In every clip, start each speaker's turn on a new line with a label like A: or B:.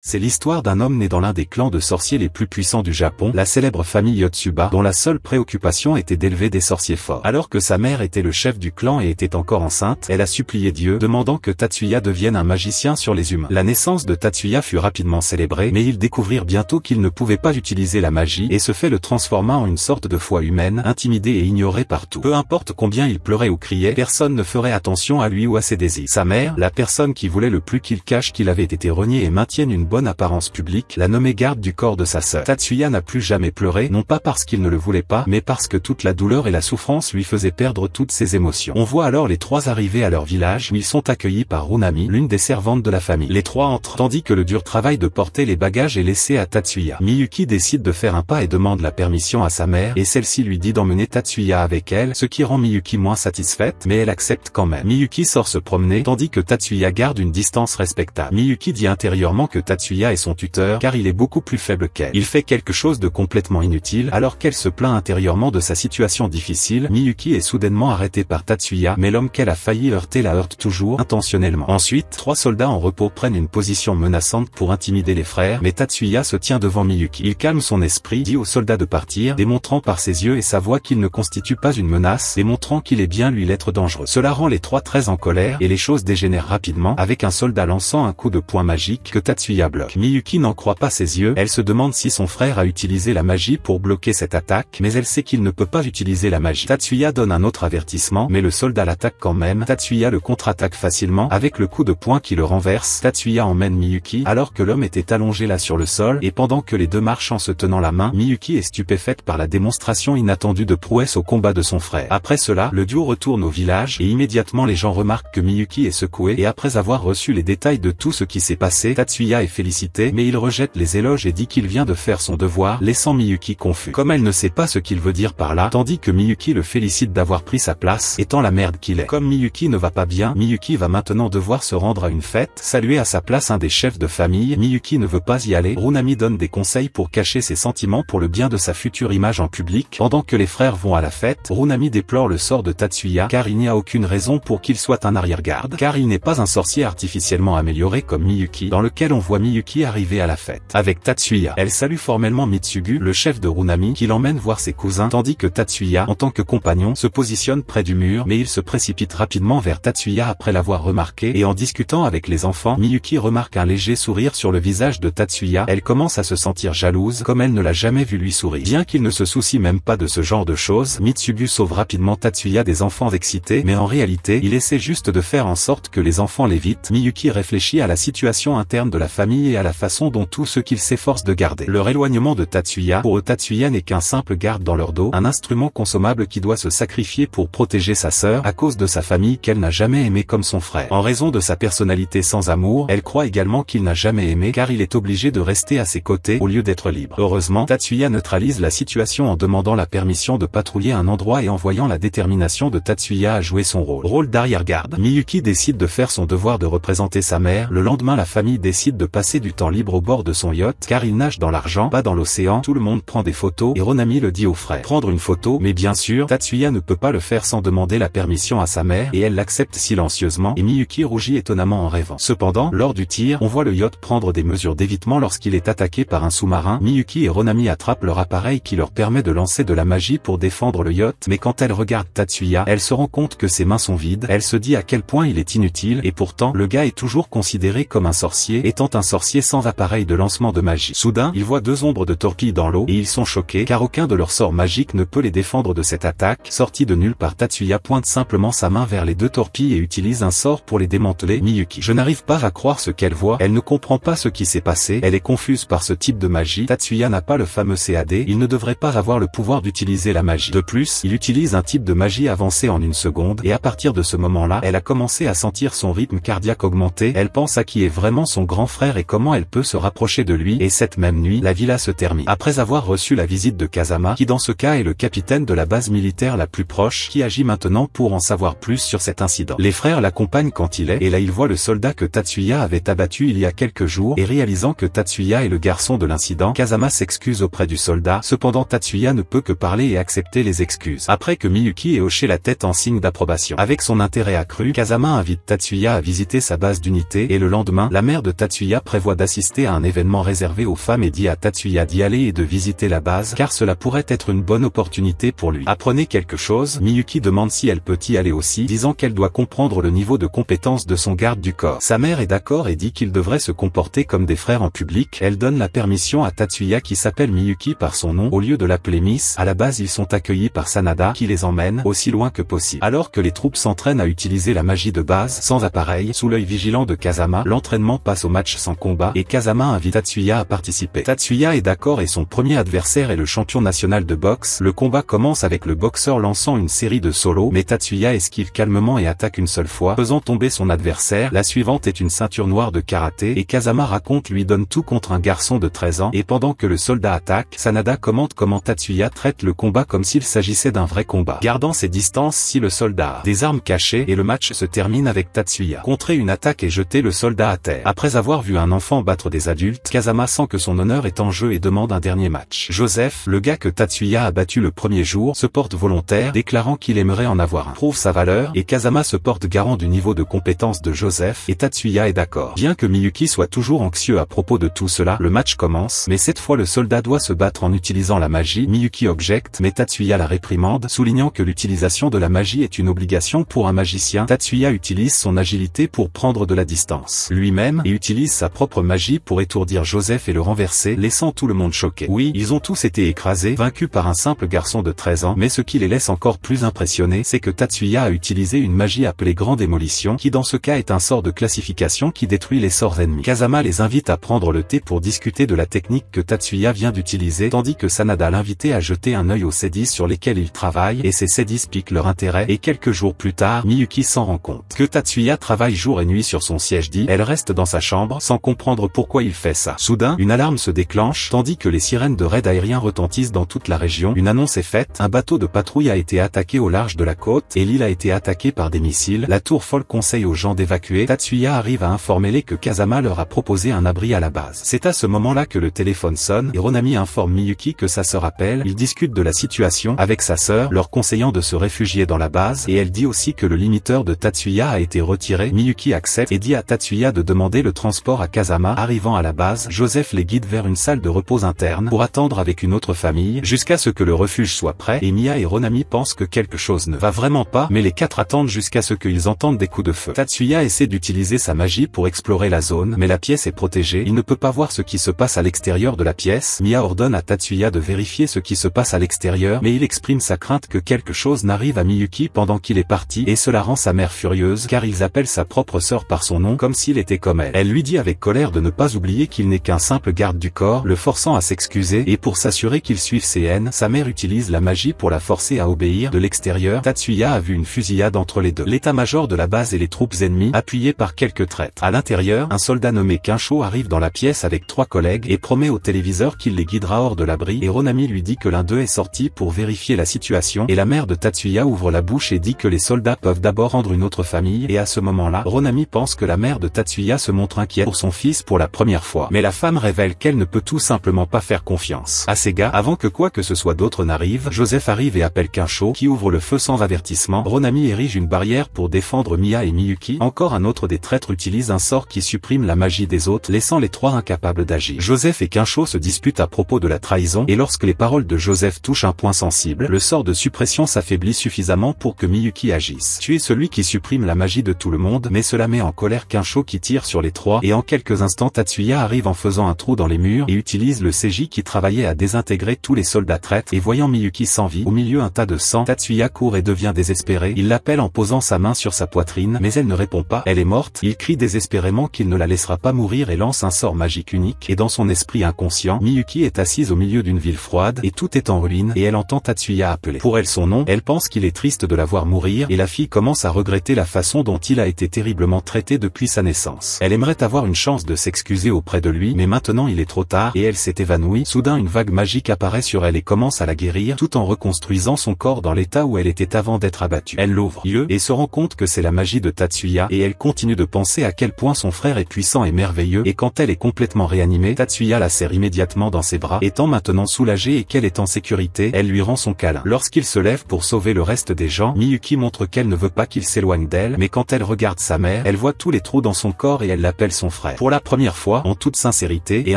A: C'est l'histoire d'un homme né dans l'un des clans de sorciers les plus puissants du Japon, la célèbre famille Yotsuba, dont la seule préoccupation était d'élever des sorciers forts. Alors que sa mère était le chef du clan et était encore enceinte, elle a supplié Dieu, demandant que Tatsuya devienne un magicien sur les humains. La naissance de Tatsuya fut rapidement célébrée, mais ils découvrirent bientôt qu'il ne pouvait pas utiliser la magie, et ce fait le transforma en une sorte de foi humaine, intimidée et ignorée partout. Peu importe combien il pleurait ou criait, personne ne ferait attention à lui ou à ses désirs. Sa mère, la personne qui voulait le plus qu'il cache qu'il avait été renié et maintienne une bonne apparence publique, la nommée garde du corps de sa sœur. Tatsuya n'a plus jamais pleuré, non pas parce qu'il ne le voulait pas, mais parce que toute la douleur et la souffrance lui faisaient perdre toutes ses émotions. On voit alors les trois arriver à leur village où ils sont accueillis par Runami, l'une des servantes de la famille. Les trois entrent, tandis que le dur travail de porter les bagages est laissé à Tatsuya. Miyuki décide de faire un pas et demande la permission à sa mère, et celle-ci lui dit d'emmener Tatsuya avec elle, ce qui rend Miyuki moins satisfaite, mais elle accepte quand même. Miyuki sort se promener, tandis que Tatsuya garde une distance respectable. Miyuki dit intérieurement que Tatsuya Tatsuya et son tuteur car il est beaucoup plus faible qu'elle. Il fait quelque chose de complètement inutile alors qu'elle se plaint intérieurement de sa situation difficile. Miyuki est soudainement arrêtée par Tatsuya mais l'homme qu'elle a failli heurter la heurte toujours intentionnellement. Ensuite, trois soldats en repos prennent une position menaçante pour intimider les frères mais Tatsuya se tient devant Miyuki. Il calme son esprit, dit aux soldats de partir, démontrant par ses yeux et sa voix qu'il ne constitue pas une menace, démontrant qu'il est bien lui l'être dangereux. Cela rend les trois très en colère et les choses dégénèrent rapidement avec un soldat lançant un coup de poing magique que Tatsuya Miyuki n'en croit pas ses yeux, elle se demande si son frère a utilisé la magie pour bloquer cette attaque, mais elle sait qu'il ne peut pas utiliser la magie. Tatsuya donne un autre avertissement, mais le soldat l'attaque quand même. Tatsuya le contre-attaque facilement, avec le coup de poing qui le renverse. Tatsuya emmène Miyuki, alors que l'homme était allongé là sur le sol, et pendant que les deux marchent en se tenant la main, Miyuki est stupéfaite par la démonstration inattendue de prouesse au combat de son frère. Après cela, le duo retourne au village, et immédiatement les gens remarquent que Miyuki est secoué, et après avoir reçu les détails de tout ce qui s'est passé, Tatsuya est féliciter mais il rejette les éloges et dit qu'il vient de faire son devoir, laissant Miyuki confus. Comme elle ne sait pas ce qu'il veut dire par là, tandis que Miyuki le félicite d'avoir pris sa place, étant la merde qu'il est. Comme Miyuki ne va pas bien, Miyuki va maintenant devoir se rendre à une fête, saluer à sa place un des chefs de famille, Miyuki ne veut pas y aller, Runami donne des conseils pour cacher ses sentiments pour le bien de sa future image en public, pendant que les frères vont à la fête, Runami déplore le sort de Tatsuya car il n'y a aucune raison pour qu'il soit un arrière-garde, car il n'est pas un sorcier artificiellement amélioré comme Miyuki, dans lequel on voit Miyuki arrivée à la fête. Avec Tatsuya, elle salue formellement Mitsugu, le chef de Runami, qui l'emmène voir ses cousins, tandis que Tatsuya, en tant que compagnon, se positionne près du mur, mais il se précipite rapidement vers Tatsuya après l'avoir remarqué, et en discutant avec les enfants, Miyuki remarque un léger sourire sur le visage de Tatsuya, elle commence à se sentir jalouse, comme elle ne l'a jamais vu lui sourire. Bien qu'il ne se soucie même pas de ce genre de choses, Mitsugu sauve rapidement Tatsuya des enfants excités, mais en réalité, il essaie juste de faire en sorte que les enfants l'évitent. Miyuki réfléchit à la situation interne de la famille et à la façon dont tout ce qu'ils s'efforcent de garder. Leur éloignement de Tatsuya, pour eux Tatsuya n'est qu'un simple garde dans leur dos, un instrument consommable qui doit se sacrifier pour protéger sa sœur à cause de sa famille qu'elle n'a jamais aimée comme son frère. En raison de sa personnalité sans amour, elle croit également qu'il n'a jamais aimé car il est obligé de rester à ses côtés au lieu d'être libre. Heureusement, Tatsuya neutralise la situation en demandant la permission de patrouiller un endroit et en voyant la détermination de Tatsuya à jouer son rôle. Rôle d'arrière-garde. Miyuki décide de faire son devoir de représenter sa mère. Le lendemain, la famille décide de passer du temps libre au bord de son yacht car il nage dans l'argent, pas dans l'océan, tout le monde prend des photos et Ronami le dit au frais. Prendre une photo, mais bien sûr, Tatsuya ne peut pas le faire sans demander la permission à sa mère et elle l'accepte silencieusement et Miyuki rougit étonnamment en rêvant. Cependant, lors du tir, on voit le yacht prendre des mesures d'évitement lorsqu'il est attaqué par un sous-marin. Miyuki et Ronami attrapent leur appareil qui leur permet de lancer de la magie pour défendre le yacht, mais quand elle regarde Tatsuya, elle se rend compte que ses mains sont vides, elle se dit à quel point il est inutile et pourtant, le gars est toujours considéré comme un sorcier, étant un sorcier sans appareil de lancement de magie. Soudain, ils voient deux ombres de torpilles dans l'eau et ils sont choqués car aucun de leurs sorts magiques ne peut les défendre de cette attaque. Sorti de nulle part, Tatsuya pointe simplement sa main vers les deux torpilles et utilise un sort pour les démanteler. Miyuki. Je n'arrive pas à croire ce qu'elle voit, elle ne comprend pas ce qui s'est passé, elle est confuse par ce type de magie. Tatsuya n'a pas le fameux CAD, il ne devrait pas avoir le pouvoir d'utiliser la magie. De plus, il utilise un type de magie avancée en une seconde et à partir de ce moment-là, elle a commencé à sentir son rythme cardiaque augmenter, elle pense à qui est vraiment son grand frère et comment elle peut se rapprocher de lui et cette même nuit la villa se termine. Après avoir reçu la visite de Kazama qui dans ce cas est le capitaine de la base militaire la plus proche qui agit maintenant pour en savoir plus sur cet incident. Les frères l'accompagnent quand il est et là il voit le soldat que Tatsuya avait abattu il y a quelques jours et réalisant que Tatsuya est le garçon de l'incident, Kazama s'excuse auprès du soldat, cependant Tatsuya ne peut que parler et accepter les excuses. Après que Miyuki ait hoché la tête en signe d'approbation. Avec son intérêt accru, Kazama invite Tatsuya à visiter sa base d'unité et le lendemain, la mère de Tatsuya prévoit d'assister à un événement réservé aux femmes et dit à Tatsuya d'y aller et de visiter la base car cela pourrait être une bonne opportunité pour lui. Apprenez quelque chose, Miyuki demande si elle peut y aller aussi, disant qu'elle doit comprendre le niveau de compétence de son garde du corps. Sa mère est d'accord et dit qu'il devrait se comporter comme des frères en public. Elle donne la permission à Tatsuya qui s'appelle Miyuki par son nom au lieu de l'appeler Miss. À la base ils sont accueillis par Sanada qui les emmène aussi loin que possible. Alors que les troupes s'entraînent à utiliser la magie de base sans appareil, sous l'œil vigilant de Kazama, l'entraînement passe au match sans combat et Kazama invite Tatsuya à participer. Tatsuya est d'accord et son premier adversaire est le champion national de boxe. Le combat commence avec le boxeur lançant une série de solos, mais Tatsuya esquive calmement et attaque une seule fois, faisant tomber son adversaire. La suivante est une ceinture noire de karaté et Kazama raconte lui donne tout contre un garçon de 13 ans et pendant que le soldat attaque, Sanada commente comment Tatsuya traite le combat comme s'il s'agissait d'un vrai combat, gardant ses distances si le soldat a des armes cachées et le match se termine avec Tatsuya. Contrer une attaque et jeter le soldat à terre. Après avoir vu un un enfant battre des adultes, Kazama sent que son honneur est en jeu et demande un dernier match. Joseph, le gars que Tatsuya a battu le premier jour, se porte volontaire, déclarant qu'il aimerait en avoir un. Prouve sa valeur, et Kazama se porte garant du niveau de compétence de Joseph, et Tatsuya est d'accord. Bien que Miyuki soit toujours anxieux à propos de tout cela, le match commence, mais cette fois le soldat doit se battre en utilisant la magie. Miyuki objecte, mais Tatsuya la réprimande, soulignant que l'utilisation de la magie est une obligation pour un magicien. Tatsuya utilise son agilité pour prendre de la distance lui-même et utilise sa propre magie pour étourdir Joseph et le renverser, laissant tout le monde choqué. Oui, ils ont tous été écrasés, vaincus par un simple garçon de 13 ans, mais ce qui les laisse encore plus impressionnés, c'est que Tatsuya a utilisé une magie appelée Grand Démolition, qui dans ce cas est un sort de classification qui détruit les sorts ennemis. Kazama les invite à prendre le thé pour discuter de la technique que Tatsuya vient d'utiliser, tandis que Sanada l'invitait à jeter un œil aux sédis sur lesquels il travaille, et ces Sedis piquent leur intérêt, et quelques jours plus tard, Miyuki s'en rend compte. Que Tatsuya travaille jour et nuit sur son siège dit, elle reste dans sa chambre, sans comprendre pourquoi il fait ça. Soudain, une alarme se déclenche, tandis que les sirènes de raid aérien retentissent dans toute la région. Une annonce est faite, un bateau de patrouille a été attaqué au large de la côte, et l'île a été attaquée par des missiles. La tour folle conseille aux gens d'évacuer. Tatsuya arrive à informer les que Kazama leur a proposé un abri à la base. C'est à ce moment-là que le téléphone sonne, et Ronami informe Miyuki que sa se appelle. Ils discutent de la situation avec sa sœur, leur conseillant de se réfugier dans la base, et elle dit aussi que le limiteur de Tatsuya a été retiré. Miyuki accepte et dit à Tatsuya de demander le transport à Arrivant à la base, Joseph les guide vers une salle de repos interne pour attendre avec une autre famille jusqu'à ce que le refuge soit prêt et Mia et Ronami pensent que quelque chose ne va vraiment pas mais les quatre attendent jusqu'à ce qu'ils entendent des coups de feu. Tatsuya essaie d'utiliser sa magie pour explorer la zone mais la pièce est protégée, il ne peut pas voir ce qui se passe à l'extérieur de la pièce. Mia ordonne à Tatsuya de vérifier ce qui se passe à l'extérieur mais il exprime sa crainte que quelque chose n'arrive à Miyuki pendant qu'il est parti et cela rend sa mère furieuse car ils appellent sa propre sœur par son nom comme s'il était comme elle. Elle lui dit avec de ne pas oublier qu'il n'est qu'un simple garde du corps, le forçant à s'excuser et pour s'assurer qu'il suive ses haines, sa mère utilise la magie pour la forcer à obéir de l'extérieur. Tatsuya a vu une fusillade entre les deux. L'état-major de la base et les troupes ennemies, appuyées par quelques traîtres. À l'intérieur, un soldat nommé Kinsho arrive dans la pièce avec trois collègues et promet au téléviseur qu'il les guidera hors de l'abri et Ronami lui dit que l'un d'eux est sorti pour vérifier la situation et la mère de Tatsuya ouvre la bouche et dit que les soldats peuvent d'abord rendre une autre famille et à ce moment-là, Ronami pense que la mère de Tatsuya se montre inquiète pour son fils pour la première fois. Mais la femme révèle qu'elle ne peut tout simplement pas faire confiance à ses gars avant que quoi que ce soit d'autre n'arrive. Joseph arrive et appelle Quinchot qui ouvre le feu sans avertissement. Ronami érige une barrière pour défendre Mia et Miyuki. Encore un autre des traîtres utilise un sort qui supprime la magie des autres laissant les trois incapables d'agir. Joseph et Quinchot se disputent à propos de la trahison et lorsque les paroles de Joseph touchent un point sensible, le sort de suppression s'affaiblit suffisamment pour que Miyuki agisse. Tu es celui qui supprime la magie de tout le monde mais cela met en colère Quinchot qui tire sur les trois et en quelques instants Tatsuya arrive en faisant un trou dans les murs et utilise le CJ qui travaillait à désintégrer tous les soldats traite. et voyant Miyuki sans vie au milieu un tas de sang, Tatsuya court et devient désespéré, il l'appelle en posant sa main sur sa poitrine mais elle ne répond pas, elle est morte, il crie désespérément qu'il ne la laissera pas mourir et lance un sort magique unique et dans son esprit inconscient, Miyuki est assise au milieu d'une ville froide et tout est en ruine et elle entend Tatsuya appeler. Pour elle son nom, elle pense qu'il est triste de la voir mourir et la fille commence à regretter la façon dont il a été terriblement traité depuis sa naissance. Elle aimerait avoir une chance chance de s'excuser auprès de lui mais maintenant il est trop tard et elle s'est évanouie. Soudain une vague magique apparaît sur elle et commence à la guérir tout en reconstruisant son corps dans l'état où elle était avant d'être abattue. Elle l'ouvre et se rend compte que c'est la magie de Tatsuya et elle continue de penser à quel point son frère est puissant et merveilleux et quand elle est complètement réanimée, Tatsuya la serre immédiatement dans ses bras, étant maintenant soulagée et qu'elle est en sécurité, elle lui rend son câlin. Lorsqu'il se lève pour sauver le reste des gens, Miyuki montre qu'elle ne veut pas qu'il s'éloigne d'elle, mais quand elle regarde sa mère, elle voit tous les trous dans son corps et elle l'appelle son frère pour la première fois en toute sincérité et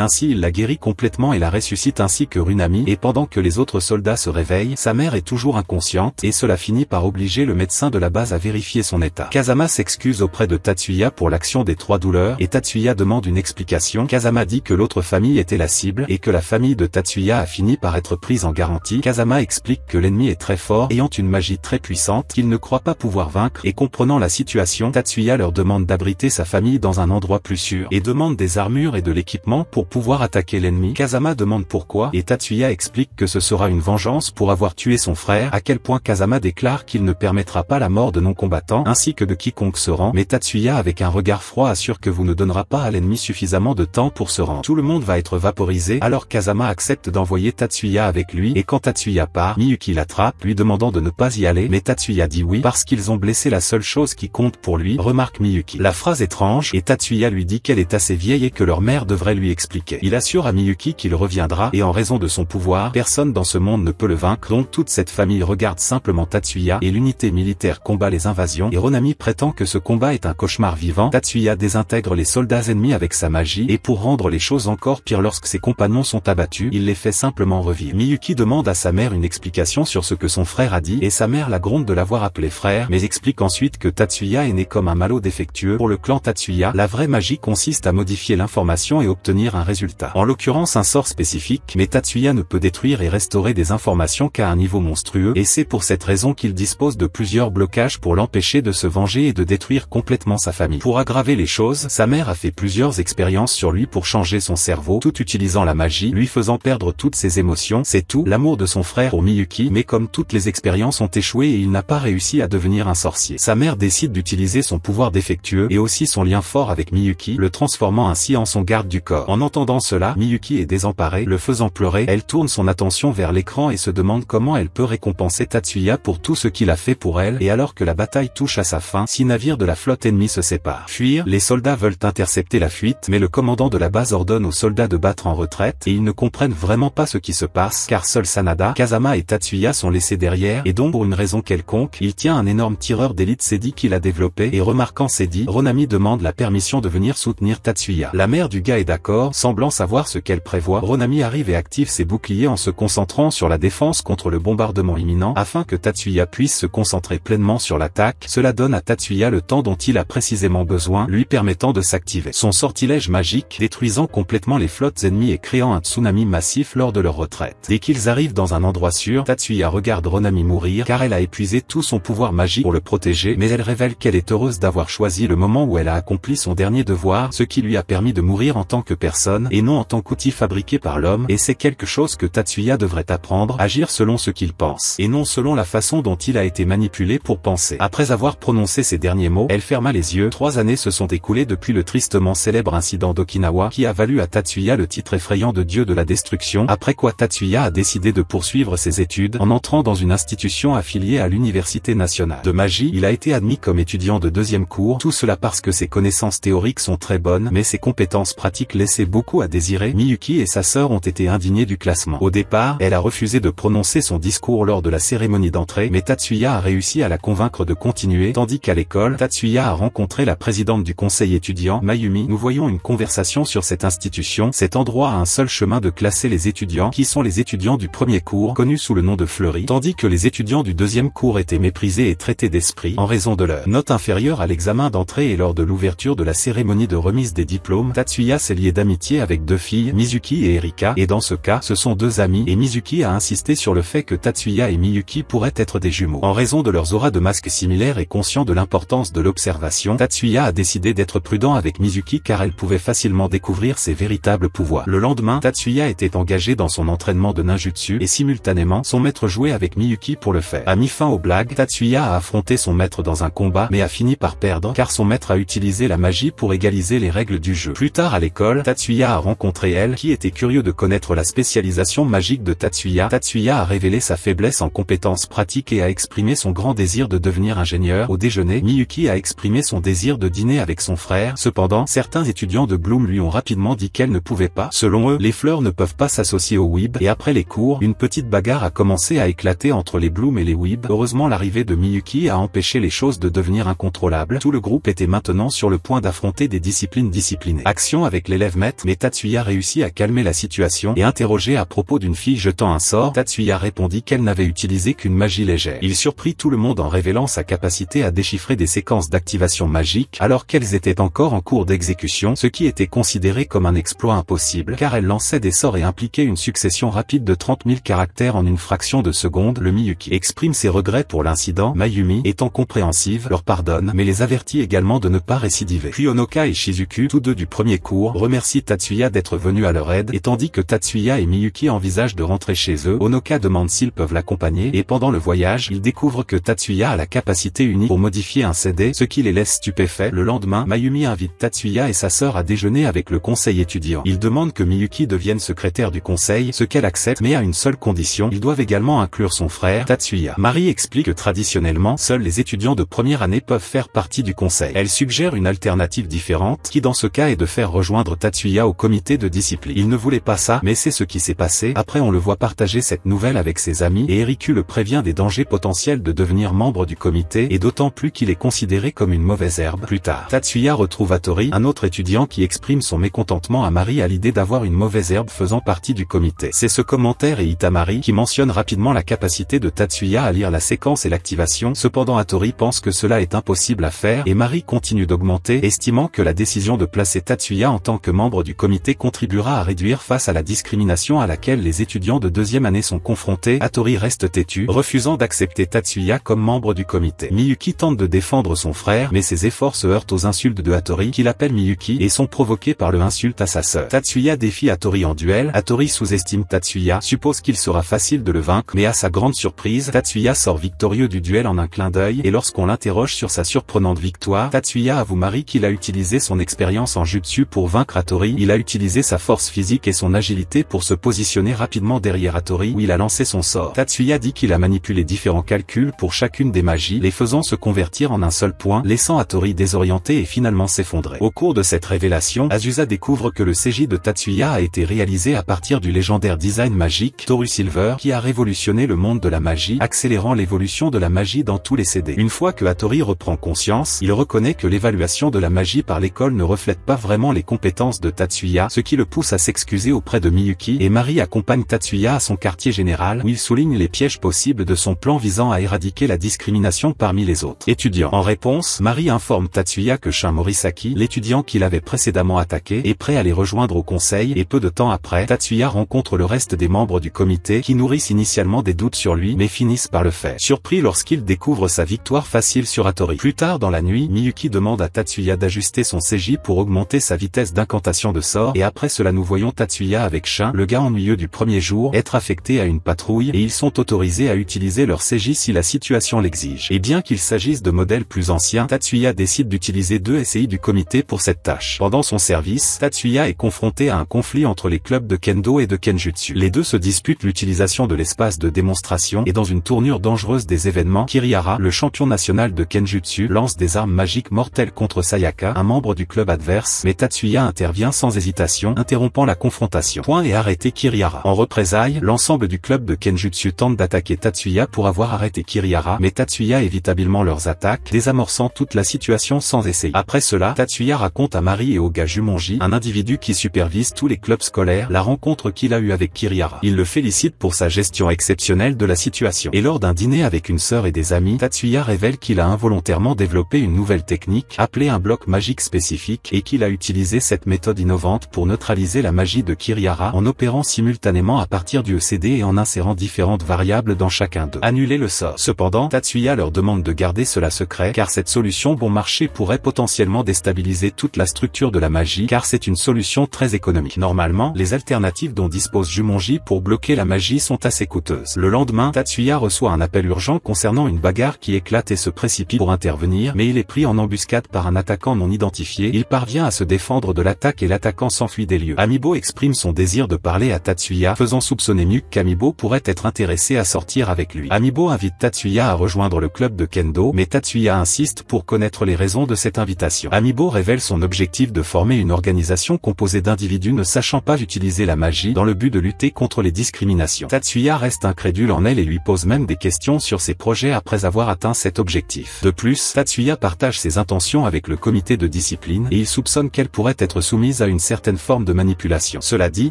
A: ainsi il la guérit complètement et la ressuscite ainsi que Runami et pendant que les autres soldats se réveillent, sa mère est toujours inconsciente et cela finit par obliger le médecin de la base à vérifier son état. Kazama s'excuse auprès de Tatsuya pour l'action des trois douleurs et Tatsuya demande une explication. Kazama dit que l'autre famille était la cible et que la famille de Tatsuya a fini par être prise en garantie. Kazama explique que l'ennemi est très fort, ayant une magie très puissante, qu'il ne croit pas pouvoir vaincre et comprenant la situation, Tatsuya leur demande d'abriter sa famille dans un endroit plus sûr et demande des armures et de l'équipement pour pouvoir attaquer l'ennemi. Kazama demande pourquoi et Tatsuya explique que ce sera une vengeance pour avoir tué son frère, à quel point Kazama déclare qu'il ne permettra pas la mort de non-combattants ainsi que de quiconque se rend, mais Tatsuya avec un regard froid assure que vous ne donnera pas à l'ennemi suffisamment de temps pour se rendre. Tout le monde va être vaporisé, alors Kazama accepte d'envoyer Tatsuya avec lui, et quand Tatsuya part, Miyuki l'attrape, lui demandant de ne pas y aller, mais Tatsuya dit oui, parce qu'ils ont blessé la seule chose qui compte pour lui, remarque Miyuki. La phrase étrange, et Tatsuya lui dit qu'elle est est assez vieille et que leur mère devrait lui expliquer. Il assure à Miyuki qu'il reviendra et en raison de son pouvoir, personne dans ce monde ne peut le vaincre donc toute cette famille regarde simplement Tatsuya et l'unité militaire combat les invasions et Ronami prétend que ce combat est un cauchemar vivant. Tatsuya désintègre les soldats ennemis avec sa magie et pour rendre les choses encore pires lorsque ses compagnons sont abattus, il les fait simplement revivre. Miyuki demande à sa mère une explication sur ce que son frère a dit et sa mère la gronde de l'avoir appelé frère mais explique ensuite que Tatsuya est né comme un malot défectueux. Pour le clan Tatsuya, la vraie magie consiste à modifier l'information et obtenir un résultat. En l'occurrence un sort spécifique, mais Tatsuya ne peut détruire et restaurer des informations qu'à un niveau monstrueux, et c'est pour cette raison qu'il dispose de plusieurs blocages pour l'empêcher de se venger et de détruire complètement sa famille. Pour aggraver les choses, sa mère a fait plusieurs expériences sur lui pour changer son cerveau, tout utilisant la magie, lui faisant perdre toutes ses émotions, c'est tout, l'amour de son frère au Miyuki, mais comme toutes les expériences ont échoué et il n'a pas réussi à devenir un sorcier. Sa mère décide d'utiliser son pouvoir défectueux et aussi son lien fort avec Miyuki, le transformant ainsi en son garde du corps. En entendant cela, Miyuki est désemparée, le faisant pleurer, elle tourne son attention vers l'écran et se demande comment elle peut récompenser Tatsuya pour tout ce qu'il a fait pour elle, et alors que la bataille touche à sa fin, six navires de la flotte ennemie se séparent. Fuir, les soldats veulent intercepter la fuite, mais le commandant de la base ordonne aux soldats de battre en retraite, et ils ne comprennent vraiment pas ce qui se passe, car seul Sanada, Kazama et Tatsuya sont laissés derrière, et donc pour une raison quelconque, il tient un énorme tireur d'élite Sedi qu'il a développé, et remarquant Sedi, Ronami demande la permission de venir soutenir Tatsuya. La mère du gars est d'accord, semblant savoir ce qu'elle prévoit. Ronami arrive et active ses boucliers en se concentrant sur la défense contre le bombardement imminent afin que Tatsuya puisse se concentrer pleinement sur l'attaque. Cela donne à Tatsuya le temps dont il a précisément besoin, lui permettant de s'activer. Son sortilège magique détruisant complètement les flottes ennemies et créant un tsunami massif lors de leur retraite. Dès qu'ils arrivent dans un endroit sûr, Tatsuya regarde Ronami mourir car elle a épuisé tout son pouvoir magique pour le protéger mais elle révèle qu'elle est heureuse d'avoir choisi le moment où elle a accompli son dernier devoir ce qui lui a permis de mourir en tant que personne et non en tant qu'outil fabriqué par l'homme, et c'est quelque chose que Tatsuya devrait apprendre, agir selon ce qu'il pense, et non selon la façon dont il a été manipulé pour penser. Après avoir prononcé ces derniers mots, elle ferma les yeux. Trois années se sont écoulées depuis le tristement célèbre incident d'Okinawa qui a valu à Tatsuya le titre effrayant de dieu de la destruction, après quoi Tatsuya a décidé de poursuivre ses études en entrant dans une institution affiliée à l'Université nationale de magie. Il a été admis comme étudiant de deuxième cours, tout cela parce que ses connaissances théoriques sont très bonne mais ses compétences pratiques laissaient beaucoup à désirer. Miyuki et sa sœur ont été indignées du classement. Au départ, elle a refusé de prononcer son discours lors de la cérémonie d'entrée mais Tatsuya a réussi à la convaincre de continuer tandis qu'à l'école, Tatsuya a rencontré la présidente du conseil étudiant, Mayumi. Nous voyons une conversation sur cette institution. Cet endroit a un seul chemin de classer les étudiants qui sont les étudiants du premier cours connus sous le nom de Fleury tandis que les étudiants du deuxième cours étaient méprisés et traités d'esprit en raison de leur note inférieure à l'examen d'entrée et lors de l'ouverture de la cérémonie de mise des diplômes, Tatsuya s'est lié d'amitié avec deux filles, Mizuki et Erika, et dans ce cas, ce sont deux amis, et Mizuki a insisté sur le fait que Tatsuya et Miyuki pourraient être des jumeaux. En raison de leurs auras de masque similaires et conscient de l'importance de l'observation, Tatsuya a décidé d'être prudent avec Mizuki car elle pouvait facilement découvrir ses véritables pouvoirs. Le lendemain, Tatsuya était engagé dans son entraînement de ninjutsu, et simultanément, son maître jouait avec Miyuki pour le faire. A mis fin aux blagues, Tatsuya a affronté son maître dans un combat, mais a fini par perdre, car son maître a utilisé la magie pour égaliser les règles du jeu. Plus tard à l'école, Tatsuya a rencontré elle qui était curieux de connaître la spécialisation magique de Tatsuya. Tatsuya a révélé sa faiblesse en compétences pratiques et a exprimé son grand désir de devenir ingénieur. Au déjeuner, Miyuki a exprimé son désir de dîner avec son frère. Cependant, certains étudiants de Bloom lui ont rapidement dit qu'elle ne pouvait pas. Selon eux, les fleurs ne peuvent pas s'associer aux weeb et après les cours, une petite bagarre a commencé à éclater entre les Bloom et les weeb. Heureusement l'arrivée de Miyuki a empêché les choses de devenir incontrôlables. Tout le groupe était maintenant sur le point d'affronter des disciplines discipline Action avec l'élève maître, mais Tatsuya réussit à calmer la situation et interrogé à propos d'une fille jetant un sort, Tatsuya répondit qu'elle n'avait utilisé qu'une magie légère. Il surprit tout le monde en révélant sa capacité à déchiffrer des séquences d'activation magique alors qu'elles étaient encore en cours d'exécution, ce qui était considéré comme un exploit impossible car elle lançait des sorts et impliquait une succession rapide de 30 000 caractères en une fraction de seconde. Le Miyuki exprime ses regrets pour l'incident, Mayumi étant compréhensive, leur pardonne, mais les avertit également de ne pas récidiver. Puis Onoka et Shizu tous deux du premier cours remercient Tatsuya d'être venu à leur aide et tandis que Tatsuya et Miyuki envisagent de rentrer chez eux, Onoka demande s'ils peuvent l'accompagner et pendant le voyage, ils découvrent que Tatsuya a la capacité unique pour modifier un CD, ce qui les laisse stupéfaits. Le lendemain, Mayumi invite Tatsuya et sa sœur à déjeuner avec le conseil étudiant. Ils demandent que Miyuki devienne secrétaire du conseil, ce qu'elle accepte mais à une seule condition, ils doivent également inclure son frère, Tatsuya. Marie explique que traditionnellement, seuls les étudiants de première année peuvent faire partie du conseil. Elle suggère une alternative différente, qui dans ce cas est de faire rejoindre Tatsuya au comité de discipline. Il ne voulait pas ça, mais c'est ce qui s'est passé. Après on le voit partager cette nouvelle avec ses amis et Eriku le prévient des dangers potentiels de devenir membre du comité et d'autant plus qu'il est considéré comme une mauvaise herbe. Plus tard, Tatsuya retrouve Atori, un autre étudiant qui exprime son mécontentement à Marie à l'idée d'avoir une mauvaise herbe faisant partie du comité. C'est ce commentaire et Itamari qui mentionne rapidement la capacité de Tatsuya à lire la séquence et l'activation. Cependant Atori pense que cela est impossible à faire et Marie continue d'augmenter, estimant que la décision décision de placer Tatsuya en tant que membre du comité contribuera à réduire face à la discrimination à laquelle les étudiants de deuxième année sont confrontés. Atori reste têtu, refusant d'accepter Tatsuya comme membre du comité. Miyuki tente de défendre son frère, mais ses efforts se heurtent aux insultes de Atori qu'il appelle Miyuki et sont provoqués par le insulte à sa sœur. Tatsuya défie Atori en duel, Atori sous-estime Tatsuya, suppose qu'il sera facile de le vaincre, mais à sa grande surprise, Tatsuya sort victorieux du duel en un clin d'œil et lorsqu'on l'interroge sur sa surprenante victoire, Tatsuya avoue Marie qu'il a utilisé son expérience en jutsu pour vaincre Atori, Il a utilisé sa force physique et son agilité pour se positionner rapidement derrière Atori où il a lancé son sort. Tatsuya dit qu'il a manipulé différents calculs pour chacune des magies, les faisant se convertir en un seul point, laissant Atori désorienté et finalement s'effondrer. Au cours de cette révélation, Azusa découvre que le CJ de Tatsuya a été réalisé à partir du légendaire design magique Toru Silver qui a révolutionné le monde de la magie, accélérant l'évolution de la magie dans tous les CD. Une fois que Atori reprend conscience, il reconnaît que l'évaluation de la magie par l'école ne reflète pas vraiment les compétences de Tatsuya, ce qui le pousse à s'excuser auprès de Miyuki et Marie accompagne Tatsuya à son quartier général où il souligne les pièges possibles de son plan visant à éradiquer la discrimination parmi les autres étudiants. En réponse, Marie informe Tatsuya que Shin Morisaki, l'étudiant qu'il avait précédemment attaqué, est prêt à les rejoindre au conseil et peu de temps après, Tatsuya rencontre le reste des membres du comité qui nourrissent initialement des doutes sur lui mais finissent par le faire. Surpris lorsqu'il découvre sa victoire facile sur Atori. Plus tard dans la nuit, Miyuki demande à Tatsuya d'ajuster son CG pour augmenter sa vitesse d'incantation de sort et après cela nous voyons Tatsuya avec Shin, le gars ennuyeux du premier jour, être affecté à une patrouille et ils sont autorisés à utiliser leur CJ si la situation l'exige. Et bien qu'il s'agisse de modèles plus anciens, Tatsuya décide d'utiliser deux SCI du comité pour cette tâche. Pendant son service, Tatsuya est confronté à un conflit entre les clubs de Kendo et de Kenjutsu. Les deux se disputent l'utilisation de l'espace de démonstration et dans une tournure dangereuse des événements, Kirihara, le champion national de Kenjutsu, lance des armes magiques mortelles contre Sayaka, un membre du club adverse, mais Tatsuya intervient sans hésitation, interrompant la confrontation. Point et arrêté Kiriara. En représailles, l'ensemble du club de Kenjutsu tente d'attaquer Tatsuya pour avoir arrêté Kirihara, mais Tatsuya évite habilement leurs attaques, désamorçant toute la situation sans essayer. Après cela, Tatsuya raconte à Marie et au gars Jumonji, un individu qui supervise tous les clubs scolaires, la rencontre qu'il a eue avec Kiriara. Il le félicite pour sa gestion exceptionnelle de la situation. Et lors d'un dîner avec une sœur et des amis, Tatsuya révèle qu'il a involontairement développé une nouvelle technique, appelée un bloc magique spécifique et qu'il a utilisé cette méthode innovante pour neutraliser la magie de Kiriara en opérant simultanément à partir du ECD et en insérant différentes variables dans chacun d'eux. Annuler le sort. Cependant, Tatsuya leur demande de garder cela secret car cette solution bon marché pourrait potentiellement déstabiliser toute la structure de la magie car c'est une solution très économique. Normalement, les alternatives dont dispose Jumonji pour bloquer la magie sont assez coûteuses. Le lendemain, Tatsuya reçoit un appel urgent concernant une bagarre qui éclate et se précipite pour intervenir, mais il est pris en embuscade par un attaquant non identifié il parvient à se défendre de l'attaque et l'attaquant s'enfuit des lieux. Amiibo exprime son désir de parler à Tatsuya, faisant soupçonner Nuke qu'Amiibo pourrait être intéressé à sortir avec lui. Amiibo invite Tatsuya à rejoindre le club de Kendo, mais Tatsuya insiste pour connaître les raisons de cette invitation. Amiibo révèle son objectif de former une organisation composée d'individus ne sachant pas utiliser la magie dans le but de lutter contre les discriminations. Tatsuya reste incrédule en elle et lui pose même des questions sur ses projets après avoir atteint cet objectif. De plus, Tatsuya partage ses intentions avec le comité de discipline et il soupçonne qu'elle pourrait être soumise à une certaine forme de manipulation. Cela dit,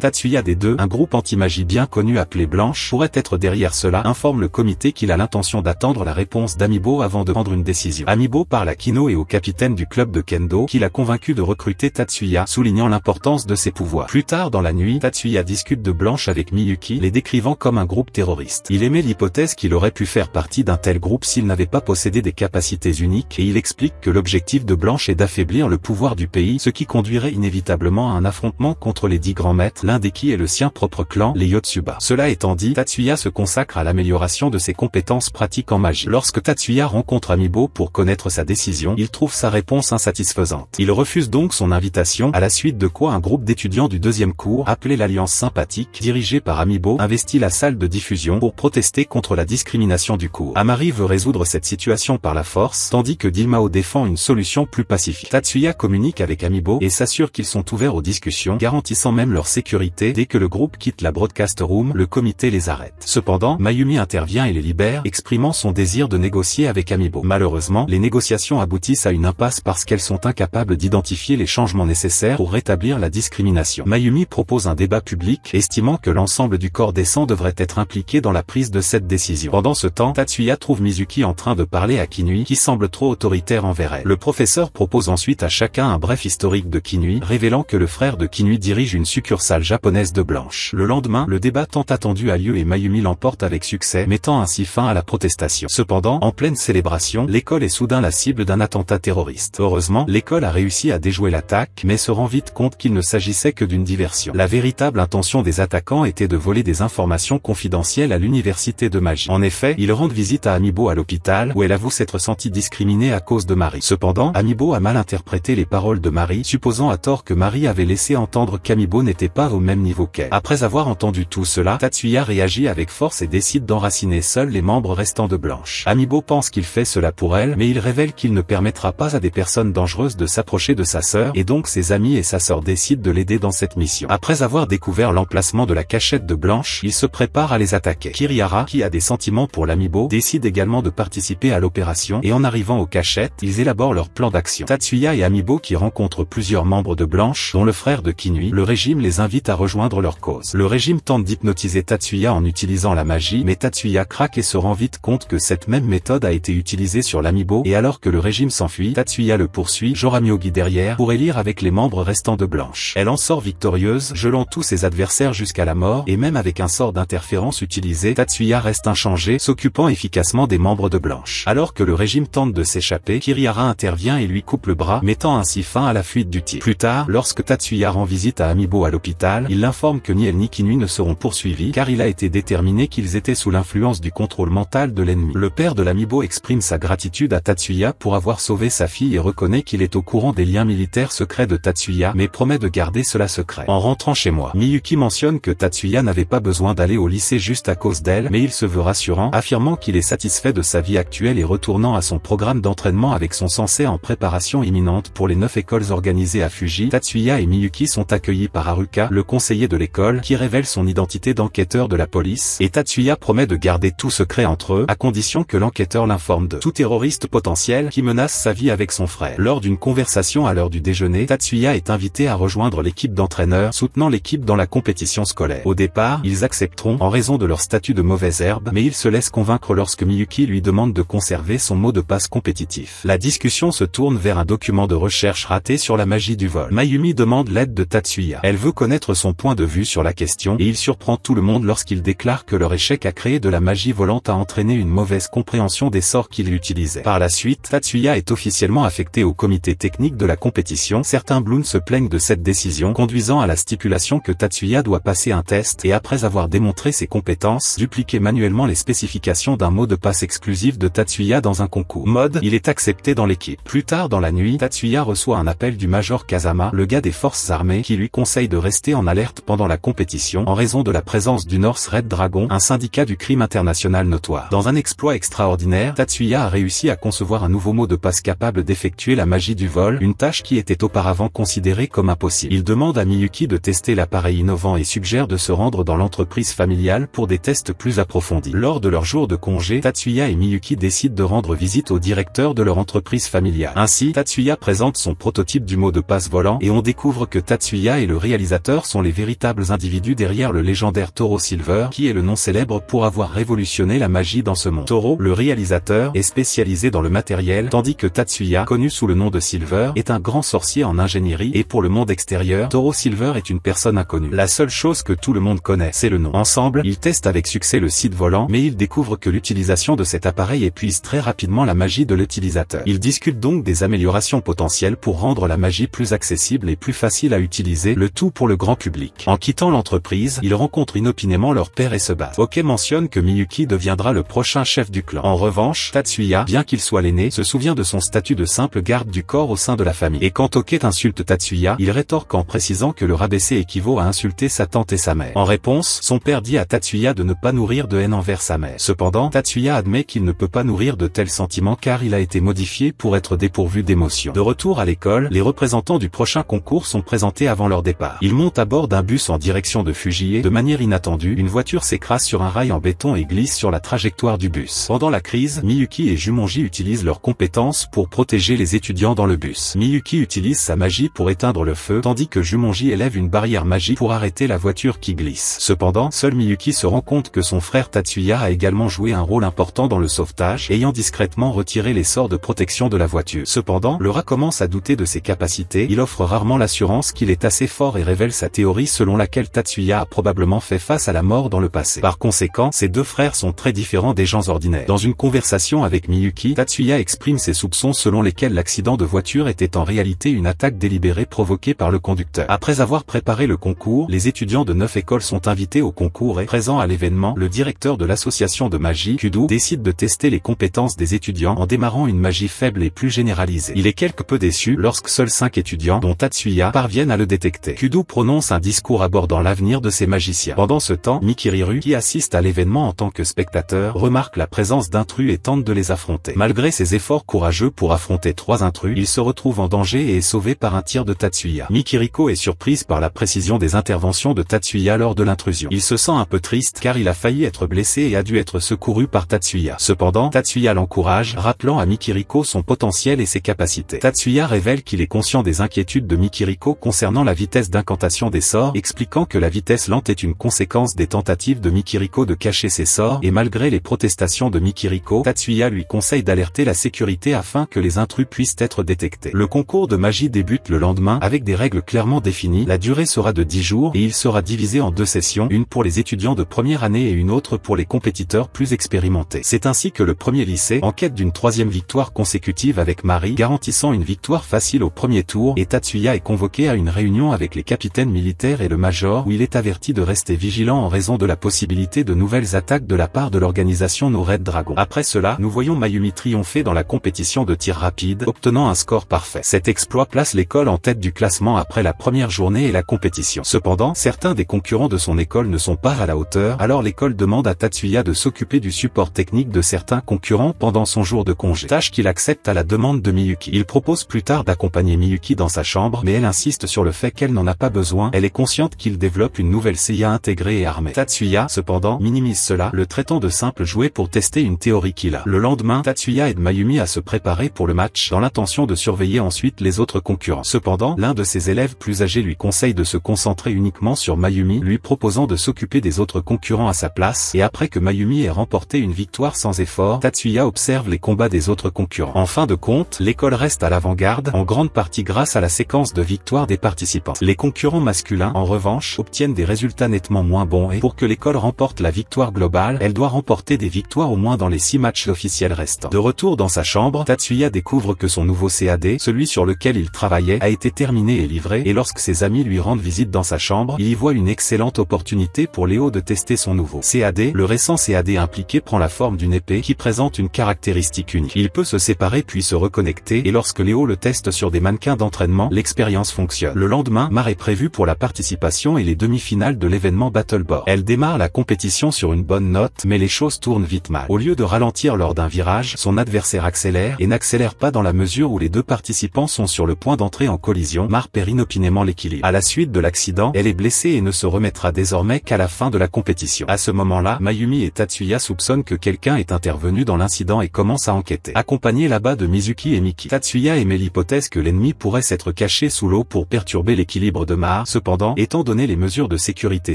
A: Tatsuya des deux, un groupe anti-magie bien connu appelé Blanche, pourrait être derrière cela, informe le comité qu'il a l'intention d'attendre la réponse d'Amibo avant de prendre une décision. Amibo parle à Kino et au capitaine du club de Kendo, qu'il a convaincu de recruter Tatsuya, soulignant l'importance de ses pouvoirs. Plus tard dans la nuit, Tatsuya discute de Blanche avec Miyuki, les décrivant comme un groupe terroriste. Il émet l'hypothèse qu'il aurait pu faire partie d'un tel groupe s'il n'avait pas possédé des capacités uniques et il explique que l'objectif de Blanche est d'affaiblir le pouvoir du pays, ce qui conduirait inévitablement à un affrontement contre les dix grands maîtres, l'un des qui est le sien propre clan, les Yotsuba. Cela étant dit, Tatsuya se consacre à l'amélioration de ses compétences pratiques en magie. Lorsque Tatsuya rencontre Amiibo pour connaître sa décision, il trouve sa réponse insatisfaisante. Il refuse donc son invitation, à la suite de quoi un groupe d'étudiants du deuxième cours, appelé l'Alliance Sympathique, dirigé par Amiibo, investit la salle de diffusion pour protester contre la discrimination du cours. Amari veut résoudre cette situation par la force, tandis que Dilmao défend une solution plus pacifique. Tatsuya communique avec Amibo et s'assure qu'ils sont ouverts aux discussions, garantissant même leur sécurité. Dès que le groupe quitte la broadcast room, le comité les arrête. Cependant, Mayumi intervient et les libère, exprimant son désir de négocier avec Amibo. Malheureusement, les négociations aboutissent à une impasse parce qu'elles sont incapables d'identifier les changements nécessaires pour rétablir la discrimination. Mayumi propose un débat public, estimant que l'ensemble du corps des décent devrait être impliqué dans la prise de cette décision. Pendant ce temps, Tatsuya trouve Mizuki en train de parler à Kinui, qui semble trop autoritaire envers elle. Le professeur propose ensuite à chaque un bref historique de Kinui révélant que le frère de Kinui dirige une succursale japonaise de Blanche. Le lendemain, le débat tant attendu a lieu et Mayumi l'emporte avec succès, mettant ainsi fin à la protestation. Cependant, en pleine célébration, l'école est soudain la cible d'un attentat terroriste. Heureusement, l'école a réussi à déjouer l'attaque, mais se rend vite compte qu'il ne s'agissait que d'une diversion. La véritable intention des attaquants était de voler des informations confidentielles à l'université de magie. En effet, ils rendent visite à Amibo à l'hôpital, où elle avoue s'être sentie discriminée à cause de Marie. Cependant, Amibo a mal interprété les paroles de Marie, supposant à tort que Marie avait laissé entendre qu'Amibo n'était pas au même niveau qu'elle. Après avoir entendu tout cela, Tatsuya réagit avec force et décide d'enraciner seuls les membres restants de Blanche. Amibo pense qu'il fait cela pour elle, mais il révèle qu'il ne permettra pas à des personnes dangereuses de s'approcher de sa sœur, et donc ses amis et sa sœur décident de l'aider dans cette mission. Après avoir découvert l'emplacement de la cachette de Blanche, il se prépare à les attaquer. Kiriara, qui a des sentiments pour l'Amibo, décide également de participer à l'opération, et en arrivant aux cachettes, ils élaborent leur plan d'action. Tatsuya et Amibo qui rencontre plusieurs membres de Blanche dont le frère de Kinui, le régime les invite à rejoindre leur cause. Le régime tente d'hypnotiser Tatsuya en utilisant la magie, mais Tatsuya craque et se rend vite compte que cette même méthode a été utilisée sur l'amibo, et alors que le régime s'enfuit, Tatsuya le poursuit, Joramiogi derrière, pour élire avec les membres restants de Blanche. Elle en sort victorieuse, gelant tous ses adversaires jusqu'à la mort, et même avec un sort d'interférence utilisé, Tatsuya reste inchangé, s'occupant efficacement des membres de Blanche. Alors que le régime tente de s'échapper, Kiriara intervient et lui coupe le bras, mettant un ainsi fin à la fuite du tir. Plus tard, lorsque Tatsuya rend visite à Amibo à l'hôpital, il l'informe que ni elle ni Kinui ne seront poursuivis car il a été déterminé qu'ils étaient sous l'influence du contrôle mental de l'ennemi. Le père de l'Amibo exprime sa gratitude à Tatsuya pour avoir sauvé sa fille et reconnaît qu'il est au courant des liens militaires secrets de Tatsuya mais promet de garder cela secret. En rentrant chez moi, Miyuki mentionne que Tatsuya n'avait pas besoin d'aller au lycée juste à cause d'elle mais il se veut rassurant, affirmant qu'il est satisfait de sa vie actuelle et retournant à son programme d'entraînement avec son sensé en préparation imminente pour les les neuf écoles organisées à Fuji, Tatsuya et Miyuki sont accueillis par Haruka, le conseiller de l'école, qui révèle son identité d'enquêteur de la police, et Tatsuya promet de garder tout secret entre eux, à condition que l'enquêteur l'informe de tout terroriste potentiel qui menace sa vie avec son frère. Lors d'une conversation à l'heure du déjeuner, Tatsuya est invité à rejoindre l'équipe d'entraîneurs soutenant l'équipe dans la compétition scolaire. Au départ, ils accepteront en raison de leur statut de mauvaise herbe, mais ils se laissent convaincre lorsque Miyuki lui demande de conserver son mot de passe compétitif. La discussion se tourne vers un document de recherche cherche ratée sur la magie du vol. Mayumi demande l'aide de Tatsuya. Elle veut connaître son point de vue sur la question et il surprend tout le monde lorsqu'il déclare que leur échec a créé de la magie volante a entraîné une mauvaise compréhension des sorts qu'il utilisait. Par la suite, Tatsuya est officiellement affecté au comité technique de la compétition. Certains bloons se plaignent de cette décision, conduisant à la stipulation que Tatsuya doit passer un test et après avoir démontré ses compétences, dupliquer manuellement les spécifications d'un mot de passe exclusif de Tatsuya dans un concours. Mode, il est accepté dans l'équipe. Plus tard dans la nuit, Tatsuya reçoit un appel du Major Kazama, le gars des forces armées, qui lui conseille de rester en alerte pendant la compétition en raison de la présence du North Red Dragon, un syndicat du crime international notoire. Dans un exploit extraordinaire, Tatsuya a réussi à concevoir un nouveau mot de passe capable d'effectuer la magie du vol, une tâche qui était auparavant considérée comme impossible. Il demande à Miyuki de tester l'appareil innovant et suggère de se rendre dans l'entreprise familiale pour des tests plus approfondis. Lors de leur jour de congé, Tatsuya et Miyuki décident de rendre visite au directeur de leur entreprise familiale. Ainsi, Tatsuya présente son prototype du mot de passe volant et on découvre que Tatsuya et le réalisateur sont les véritables individus derrière le légendaire Toro Silver qui est le nom célèbre pour avoir révolutionné la magie dans ce monde. Toro, le réalisateur, est spécialisé dans le matériel tandis que Tatsuya, connu sous le nom de Silver, est un grand sorcier en ingénierie et pour le monde extérieur, Toro Silver est une personne inconnue. La seule chose que tout le monde connaît, c'est le nom. Ensemble, ils testent avec succès le site volant mais ils découvrent que l'utilisation de cet appareil épuise très rapidement la magie de l'utilisateur. Ils discutent donc des améliorations potentielles pour rendre la magie plus accessible et plus facile à utiliser, le tout pour le grand public. En quittant l'entreprise, ils rencontrent inopinément leur père et se battent. Oke mentionne que Miyuki deviendra le prochain chef du clan. En revanche, Tatsuya, bien qu'il soit l'aîné, se souvient de son statut de simple garde du corps au sein de la famille. Et quand Oké insulte Tatsuya, il rétorque en précisant que le rabaisser équivaut à insulter sa tante et sa mère. En réponse, son père dit à Tatsuya de ne pas nourrir de haine envers sa mère. Cependant, Tatsuya admet qu'il ne peut pas nourrir de tels sentiments car il a été modifié pour être dépourvu d'émotions. De retour à l'école, les représentants du prochain concours sont présentés avant leur départ. Ils montent à bord d'un bus en direction de Fuji et, de manière inattendue, une voiture s'écrase sur un rail en béton et glisse sur la trajectoire du bus. Pendant la crise, Miyuki et Jumonji utilisent leurs compétences pour protéger les étudiants dans le bus. Miyuki utilise sa magie pour éteindre le feu, tandis que Jumonji élève une barrière magique pour arrêter la voiture qui glisse. Cependant, seul Miyuki se rend compte que son frère Tatsuya a également joué un rôle important dans le sauvetage, ayant discrètement retiré les sorts de protection de la voiture. Cependant, le rat commence à douter de ses capacités, il offre rarement l'assurance qu'il est assez fort et révèle sa théorie selon laquelle Tatsuya a probablement fait face à la mort dans le passé. Par conséquent, ses deux frères sont très différents des gens ordinaires. Dans une conversation avec Miyuki, Tatsuya exprime ses soupçons selon lesquels l'accident de voiture était en réalité une attaque délibérée provoquée par le conducteur. Après avoir préparé le concours, les étudiants de neuf écoles sont invités au concours et, présents à l'événement, le directeur de l'association de magie, Kudu, décide de tester les compétences des étudiants en démarrant une magie faible et plus généralisée. Il est quelque peu des lorsque seuls cinq étudiants dont Tatsuya parviennent à le détecter. Kudo prononce un discours abordant l'avenir de ces magiciens. Pendant ce temps, Mikiriru, qui assiste à l'événement en tant que spectateur, remarque la présence d'intrus et tente de les affronter. Malgré ses efforts courageux pour affronter trois intrus, il se retrouve en danger et est sauvé par un tir de Tatsuya. Mikiriko est surprise par la précision des interventions de Tatsuya lors de l'intrusion. Il se sent un peu triste car il a failli être blessé et a dû être secouru par Tatsuya. Cependant, Tatsuya l'encourage, rappelant à Mikiriko son potentiel et ses capacités. Tatsuya révèle qu'il est conscient des inquiétudes de Mikiriko concernant la vitesse d'incantation des sorts, expliquant que la vitesse lente est une conséquence des tentatives de Mikiriko de cacher ses sorts, et malgré les protestations de Mikiriko, Tatsuya lui conseille d'alerter la sécurité afin que les intrus puissent être détectés. Le concours de magie débute le lendemain avec des règles clairement définies, la durée sera de 10 jours et il sera divisé en deux sessions, une pour les étudiants de première année et une autre pour les compétiteurs plus expérimentés. C'est ainsi que le premier lycée, en quête d'une troisième victoire consécutive avec Marie, garantissant une victoire facile au premier tour et Tatsuya est convoqué à une réunion avec les capitaines militaires et le major où il est averti de rester vigilant en raison de la possibilité de nouvelles attaques de la part de l'organisation No Red Dragon. Après cela, nous voyons Mayumi triompher dans la compétition de tir rapide, obtenant un score parfait. Cet exploit place l'école en tête du classement après la première journée et la compétition. Cependant, certains des concurrents de son école ne sont pas à la hauteur, alors l'école demande à Tatsuya de s'occuper du support technique de certains concurrents pendant son jour de congé. Tâche qu'il accepte à la demande de Miyuki. Il propose plus tard d'accompagner Miyuki dans sa chambre mais elle insiste sur le fait qu'elle n'en a pas besoin, elle est consciente qu'il développe une nouvelle CIA intégrée et armée. Tatsuya, cependant, minimise cela, le traitant de simple jouet pour tester une théorie qu'il a. Le lendemain, Tatsuya aide Mayumi à se préparer pour le match, dans l'intention de surveiller ensuite les autres concurrents. Cependant, l'un de ses élèves plus âgés lui conseille de se concentrer uniquement sur Mayumi, lui proposant de s'occuper des autres concurrents à sa place, et après que Mayumi ait remporté une victoire sans effort, Tatsuya observe les combats des autres concurrents. En fin de compte, l'école reste à l'avant-garde, en grande partie grâce à la séquence de victoires des participants. Les concurrents masculins, en revanche, obtiennent des résultats nettement moins bons et pour que l'école remporte la victoire globale, elle doit remporter des victoires au moins dans les six matchs officiels restants. De retour dans sa chambre, Tatsuya découvre que son nouveau CAD, celui sur lequel il travaillait, a été terminé et livré, et lorsque ses amis lui rendent visite dans sa chambre, il y voit une excellente opportunité pour Léo de tester son nouveau CAD. Le récent CAD impliqué prend la forme d'une épée qui présente une caractéristique unique. Il peut se séparer puis se reconnecter, et lorsque Léo le le test sur des mannequins d'entraînement, l'expérience fonctionne. Le lendemain, Mar est prévue pour la participation et les demi-finales de l'événement Battleboard. Elle démarre la compétition sur une bonne note, mais les choses tournent vite mal. Au lieu de ralentir lors d'un virage, son adversaire accélère et n'accélère pas dans la mesure où les deux participants sont sur le point d'entrer en collision. Mar perd inopinément l'équilibre. À la suite de l'accident, elle est blessée et ne se remettra désormais qu'à la fin de la compétition. À ce moment-là, Mayumi et Tatsuya soupçonnent que quelqu'un est intervenu dans l'incident et commencent à enquêter. Accompagnés là-bas de Mizuki et Miki, Tatsuya et l'hypothèse que l'ennemi pourrait s'être caché sous l'eau pour perturber l'équilibre de Mar. Cependant, étant donné les mesures de sécurité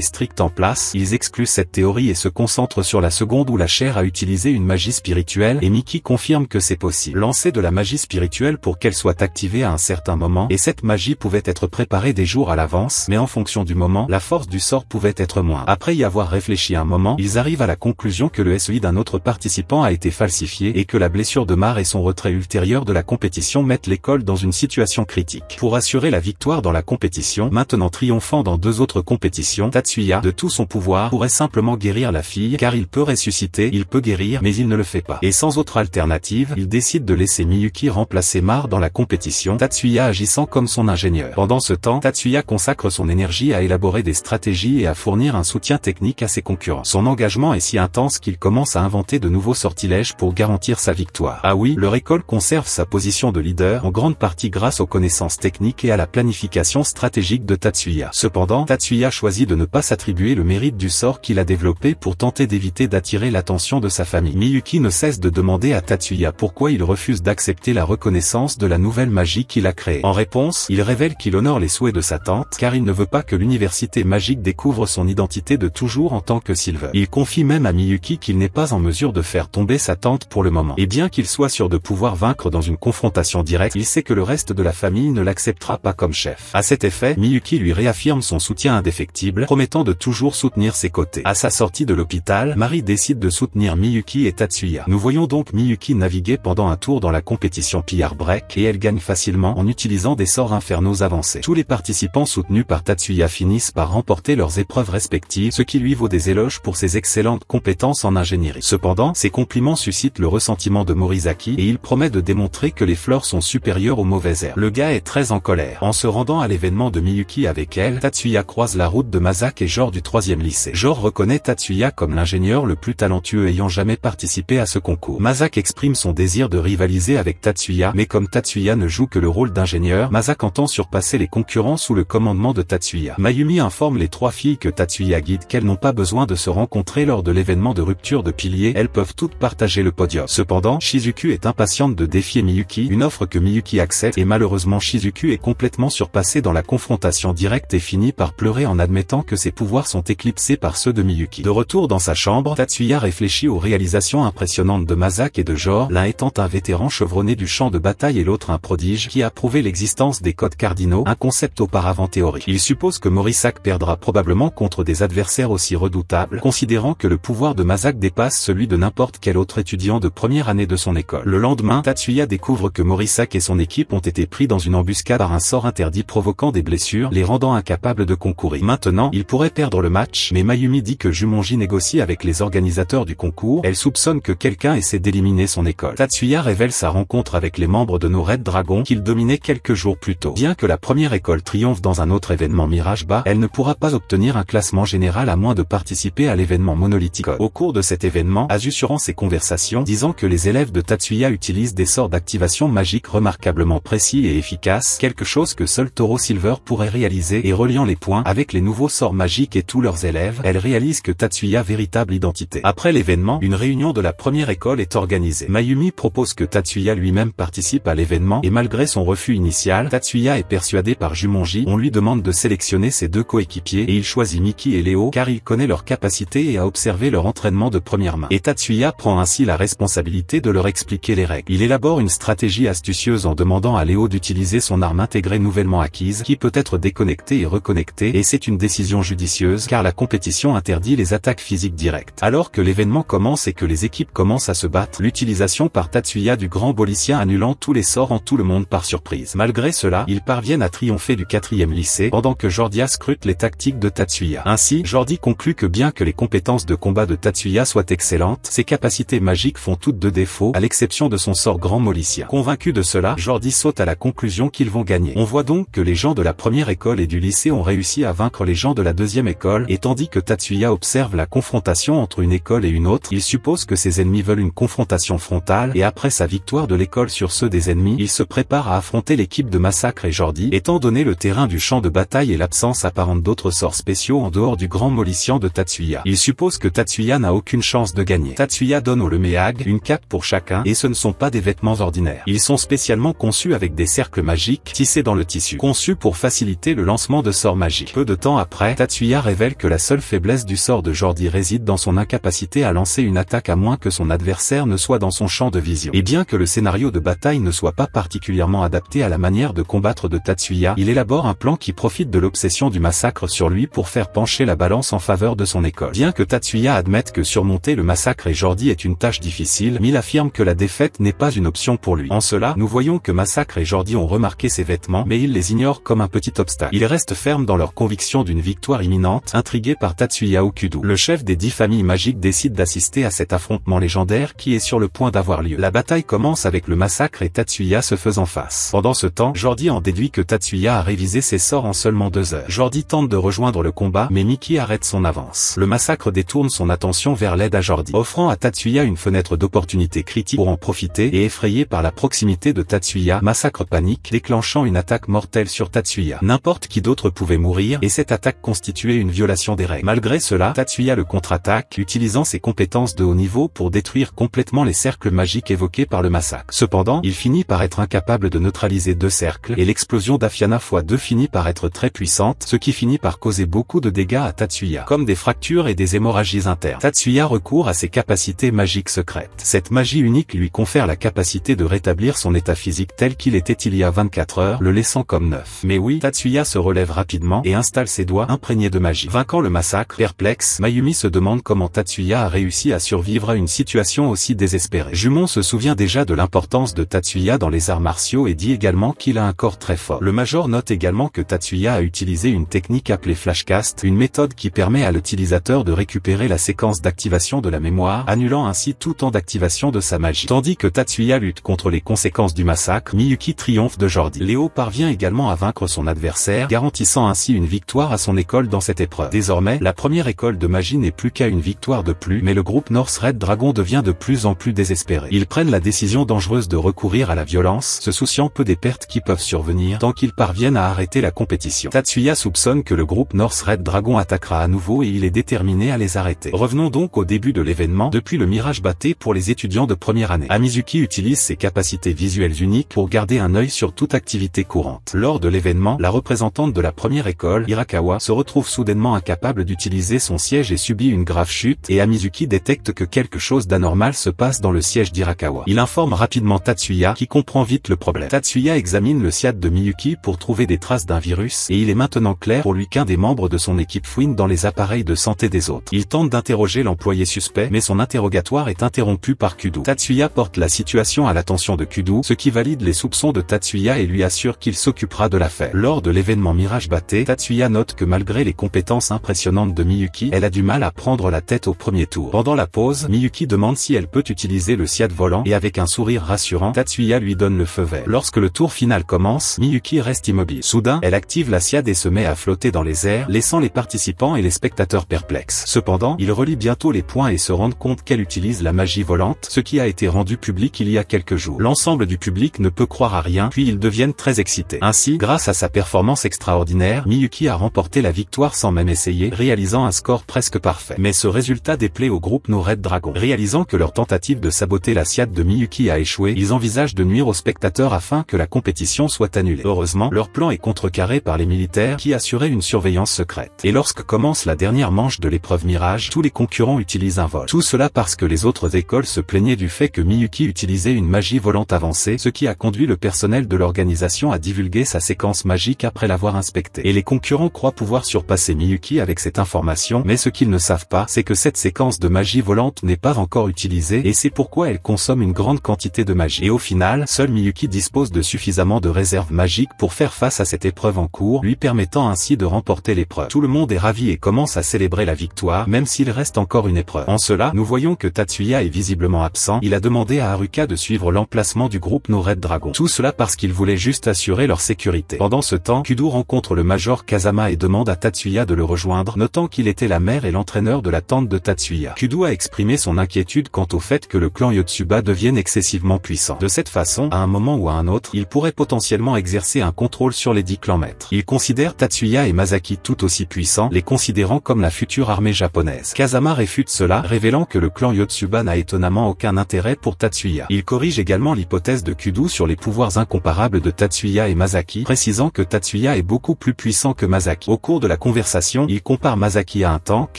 A: strictes en place, ils excluent cette théorie et se concentrent sur la seconde où la chair a utilisé une magie spirituelle et Mickey confirme que c'est possible. Lancer de la magie spirituelle pour qu'elle soit activée à un certain moment et cette magie pouvait être préparée des jours à l'avance, mais en fonction du moment, la force du sort pouvait être moins. Après y avoir réfléchi un moment, ils arrivent à la conclusion que le SEI d'un autre participant a été falsifié et que la blessure de Mar et son retrait ultérieur de la compétition mettent les dans une situation critique. Pour assurer la victoire dans la compétition, maintenant triomphant dans deux autres compétitions, Tatsuya, de tout son pouvoir, pourrait simplement guérir la fille, car il peut ressusciter, il peut guérir, mais il ne le fait pas. Et sans autre alternative, il décide de laisser Miyuki remplacer Mar dans la compétition, Tatsuya agissant comme son ingénieur. Pendant ce temps, Tatsuya consacre son énergie à élaborer des stratégies et à fournir un soutien technique à ses concurrents. Son engagement est si intense qu'il commence à inventer de nouveaux sortilèges pour garantir sa victoire. Ah oui, leur école conserve sa position de leader en grande partie grâce aux connaissances techniques et à la planification stratégique de Tatsuya. Cependant, Tatsuya choisit de ne pas s'attribuer le mérite du sort qu'il a développé pour tenter d'éviter d'attirer l'attention de sa famille. Miyuki ne cesse de demander à Tatsuya pourquoi il refuse d'accepter la reconnaissance de la nouvelle magie qu'il a créée. En réponse, il révèle qu'il honore les souhaits de sa tante car il ne veut pas que l'université magique découvre son identité de toujours en tant que Silver. Il confie même à Miyuki qu'il n'est pas en mesure de faire tomber sa tante pour le moment. Et bien qu'il soit sûr de pouvoir vaincre dans une confrontation directe, il sait que le reste de la famille ne l'acceptera pas comme chef. À cet effet, Miyuki lui réaffirme son soutien indéfectible, promettant de toujours soutenir ses côtés. À sa sortie de l'hôpital, Marie décide de soutenir Miyuki et Tatsuya. Nous voyons donc Miyuki naviguer pendant un tour dans la compétition Pillard Break et elle gagne facilement en utilisant des sorts infernaux avancés. Tous les participants soutenus par Tatsuya finissent par remporter leurs épreuves respectives, ce qui lui vaut des éloges pour ses excellentes compétences en ingénierie. Cependant, ses compliments suscitent le ressentiment de Morizaki et il promet de démontrer que les fleurs sont super au mauvais air. Le gars est très en colère. En se rendant à l'événement de Miyuki avec elle, Tatsuya croise la route de Mazak et Jor du troisième lycée. Jor reconnaît Tatsuya comme l'ingénieur le plus talentueux ayant jamais participé à ce concours. Mazak exprime son désir de rivaliser avec Tatsuya, mais comme Tatsuya ne joue que le rôle d'ingénieur, Mazak entend surpasser les concurrents sous le commandement de Tatsuya. Mayumi informe les trois filles que Tatsuya guide qu'elles n'ont pas besoin de se rencontrer lors de l'événement de rupture de piliers, elles peuvent toutes partager le podium. Cependant, Shizuku est impatiente de défier Miyuki, une offre que Miyuki qui accepte et malheureusement Shizuku est complètement surpassé dans la confrontation directe et finit par pleurer en admettant que ses pouvoirs sont éclipsés par ceux de Miyuki. De retour dans sa chambre, Tatsuya réfléchit aux réalisations impressionnantes de Mazak et de Jor, l'un étant un vétéran chevronné du champ de bataille et l'autre un prodige qui a prouvé l'existence des codes cardinaux, un concept auparavant théorique. Il suppose que Morisak perdra probablement contre des adversaires aussi redoutables, considérant que le pouvoir de Mazak dépasse celui de n'importe quel autre étudiant de première année de son école. Le lendemain, Tatsuya découvre que Morisak et son son équipe ont été pris dans une embuscade par un sort interdit provoquant des blessures les rendant incapables de concourir. Maintenant, ils pourraient perdre le match, mais Mayumi dit que Jumonji négocie avec les organisateurs du concours, elle soupçonne que quelqu'un essaie d'éliminer son école. Tatsuya révèle sa rencontre avec les membres de nos Red Dragons qu'il dominait quelques jours plus tôt. Bien que la première école triomphe dans un autre événement Mirage Bas, elle ne pourra pas obtenir un classement général à moins de participer à l'événement monolithique. Au cours de cet événement, Azusurant ses conversations, disant que les élèves de Tatsuya utilisent des sorts d'activation magique remarquablement précis et efficace, quelque chose que seul Toro Silver pourrait réaliser et reliant les points avec les nouveaux sorts magiques et tous leurs élèves, elle réalise que Tatsuya véritable identité. Après l'événement, une réunion de la première école est organisée. Mayumi propose que Tatsuya lui-même participe à l'événement et malgré son refus initial, Tatsuya est persuadé par Jumonji, on lui demande de sélectionner ses deux coéquipiers et il choisit Miki et Léo car il connaît leur capacité et a observé leur entraînement de première main. Et Tatsuya prend ainsi la responsabilité de leur expliquer les règles. Il élabore une stratégie astucieuse en demandant à Léo d'utiliser son arme intégrée nouvellement acquise qui peut être déconnectée et reconnectée et c'est une décision judicieuse car la compétition interdit les attaques physiques directes. Alors que l'événement commence et que les équipes commencent à se battre, l'utilisation par Tatsuya du grand bolicien annulant tous les sorts en tout le monde par surprise. Malgré cela, ils parviennent à triompher du quatrième lycée pendant que Jordia scrute les tactiques de Tatsuya. Ainsi, Jordi conclut que bien que les compétences de combat de Tatsuya soient excellentes, ses capacités magiques font toutes deux défauts à l'exception de son sort grand molicien. Convaincu de cela, Jordi saute à la conclusion qu'ils vont gagner. On voit donc que les gens de la première école et du lycée ont réussi à vaincre les gens de la deuxième école, et tandis que Tatsuya observe la confrontation entre une école et une autre, il suppose que ses ennemis veulent une confrontation frontale, et après sa victoire de l'école sur ceux des ennemis, il se prépare à affronter l'équipe de Massacre et Jordi, étant donné le terrain du champ de bataille et l'absence apparente d'autres sorts spéciaux en dehors du grand molition de Tatsuya. Il suppose que Tatsuya n'a aucune chance de gagner. Tatsuya donne au Leméag une cape pour chacun, et ce ne sont pas des vêtements ordinaires. Ils sont spécialement conçu avec des cercles magiques tissés dans le tissu, conçu pour faciliter le lancement de sorts magiques. Peu de temps après, Tatsuya révèle que la seule faiblesse du sort de Jordi réside dans son incapacité à lancer une attaque à moins que son adversaire ne soit dans son champ de vision. Et bien que le scénario de bataille ne soit pas particulièrement adapté à la manière de combattre de Tatsuya, il élabore un plan qui profite de l'obsession du massacre sur lui pour faire pencher la balance en faveur de son école. Bien que Tatsuya admette que surmonter le massacre et Jordi est une tâche difficile, Mille affirme que la défaite n'est pas une option pour lui. En cela, nous voyons que Massacre et Jordi ont remarqué ses vêtements mais ils les ignorent comme un petit obstacle. Ils restent fermes dans leur conviction d'une victoire imminente, intrigués par Tatsuya Okudo. Le chef des dix familles magiques décide d'assister à cet affrontement légendaire qui est sur le point d'avoir lieu. La bataille commence avec le massacre et Tatsuya se faisant face. Pendant ce temps, Jordi en déduit que Tatsuya a révisé ses sorts en seulement deux heures. Jordi tente de rejoindre le combat mais Miki arrête son avance. Le massacre détourne son attention vers l'aide à Jordi, offrant à Tatsuya une fenêtre d'opportunité critique pour en profiter et effrayé par la proximité de Tatsuya Tatsuya massacre panique déclenchant une attaque mortelle sur Tatsuya. N'importe qui d'autre pouvait mourir et cette attaque constituait une violation des règles. Malgré cela, Tatsuya le contre-attaque utilisant ses compétences de haut niveau pour détruire complètement les cercles magiques évoqués par le massacre. Cependant, il finit par être incapable de neutraliser deux cercles et l'explosion d'Afiana x2 finit par être très puissante, ce qui finit par causer beaucoup de dégâts à Tatsuya, comme des fractures et des hémorragies internes. Tatsuya recourt à ses capacités magiques secrètes. Cette magie unique lui confère la capacité de rétablir son état physique tel qu'il était il y a 24 heures, le laissant comme neuf. Mais oui, Tatsuya se relève rapidement et installe ses doigts imprégnés de magie. Vainquant le massacre, perplexe, Mayumi se demande comment Tatsuya a réussi à survivre à une situation aussi désespérée. Jumon se souvient déjà de l'importance de Tatsuya dans les arts martiaux et dit également qu'il a un corps très fort. Le Major note également que Tatsuya a utilisé une technique appelée flashcast, une méthode qui permet à l'utilisateur de récupérer la séquence d'activation de la mémoire, annulant ainsi tout temps d'activation de sa magie. Tandis que Tatsuya lutte contre les conséquences du massacre, massacre Miyuki triomphe de Jordi. Léo parvient également à vaincre son adversaire, garantissant ainsi une victoire à son école dans cette épreuve. Désormais, la première école de magie n'est plus qu'à une victoire de plus, mais le groupe North Red Dragon devient de plus en plus désespéré. Ils prennent la décision dangereuse de recourir à la violence, se souciant peu des pertes qui peuvent survenir, tant qu'ils parviennent à arrêter la compétition. Tatsuya soupçonne que le groupe North Red Dragon attaquera à nouveau et il est déterminé à les arrêter. Revenons donc au début de l'événement, depuis le mirage batté pour les étudiants de première année. Amizuki utilise ses capacités visuelles unique pour garder un œil sur toute activité courante. Lors de l'événement, la représentante de la première école, Hirakawa, se retrouve soudainement incapable d'utiliser son siège et subit une grave chute, et Amizuki détecte que quelque chose d'anormal se passe dans le siège d'Irakawa. Il informe rapidement Tatsuya, qui comprend vite le problème. Tatsuya examine le siège de Miyuki pour trouver des traces d'un virus, et il est maintenant clair pour lui qu'un des membres de son équipe fouine dans les appareils de santé des autres. Il tente d'interroger l'employé suspect, mais son interrogatoire est interrompu par Kudo. Tatsuya porte la situation à l'attention de Kudo, ce qui valide les soupçons de Tatsuya et lui assure qu'il s'occupera de l'affaire. Lors de l'événement Mirage Batté, Tatsuya note que malgré les compétences impressionnantes de Miyuki, elle a du mal à prendre la tête au premier tour. Pendant la pause, Miyuki demande si elle peut utiliser le Siad volant et avec un sourire rassurant, Tatsuya lui donne le feu vert. Lorsque le tour final commence, Miyuki reste immobile. Soudain, elle active la Siad et se met à flotter dans les airs, laissant les participants et les spectateurs perplexes. Cependant, il relie bientôt les points et se rendent compte qu'elle utilise la magie volante, ce qui a été rendu public il y a quelques jours. L'ensemble du public public ne peut croire à rien puis ils deviennent très excités. Ainsi, grâce à sa performance extraordinaire, Miyuki a remporté la victoire sans même essayer, réalisant un score presque parfait. Mais ce résultat déplaît au groupe No Red Dragon. Réalisant que leur tentative de saboter la de Miyuki a échoué, ils envisagent de nuire aux spectateurs afin que la compétition soit annulée. Heureusement, leur plan est contrecarré par les militaires qui assuraient une surveillance secrète. Et lorsque commence la dernière manche de l'épreuve Mirage, tous les concurrents utilisent un vol. Tout cela parce que les autres écoles se plaignaient du fait que Miyuki utilisait une magie volante avancée, ce qui a conduit le personnel de l'organisation à divulguer sa séquence magique après l'avoir inspectée. Et les concurrents croient pouvoir surpasser Miyuki avec cette information, mais ce qu'ils ne savent pas, c'est que cette séquence de magie volante n'est pas encore utilisée, et c'est pourquoi elle consomme une grande quantité de magie. Et au final, seul Miyuki dispose de suffisamment de réserves magiques pour faire face à cette épreuve en cours, lui permettant ainsi de remporter l'épreuve. Tout le monde est ravi et commence à célébrer la victoire, même s'il reste encore une épreuve. En cela, nous voyons que Tatsuya est visiblement absent, il a demandé à Haruka de suivre l'emplacement du groupe Red Dragon. Tout cela parce qu'il voulait juste assurer leur sécurité. Pendant ce temps, Kudo rencontre le major Kazama et demande à Tatsuya de le rejoindre, notant qu'il était la mère et l'entraîneur de la tente de Tatsuya. Kudo a exprimé son inquiétude quant au fait que le clan Yotsuba devienne excessivement puissant. De cette façon, à un moment ou à un autre, il pourrait potentiellement exercer un contrôle sur les dix clans maîtres. Il considère Tatsuya et Masaki tout aussi puissants, les considérant comme la future armée japonaise. Kazama réfute cela, révélant que le clan Yotsuba n'a étonnamment aucun intérêt pour Tatsuya. Il corrige également l'hypothèse de Kudo Doux sur les pouvoirs incomparables de Tatsuya et Masaki, précisant que Tatsuya est beaucoup plus puissant que Masaki. Au cours de la conversation, il compare Masaki à un tank,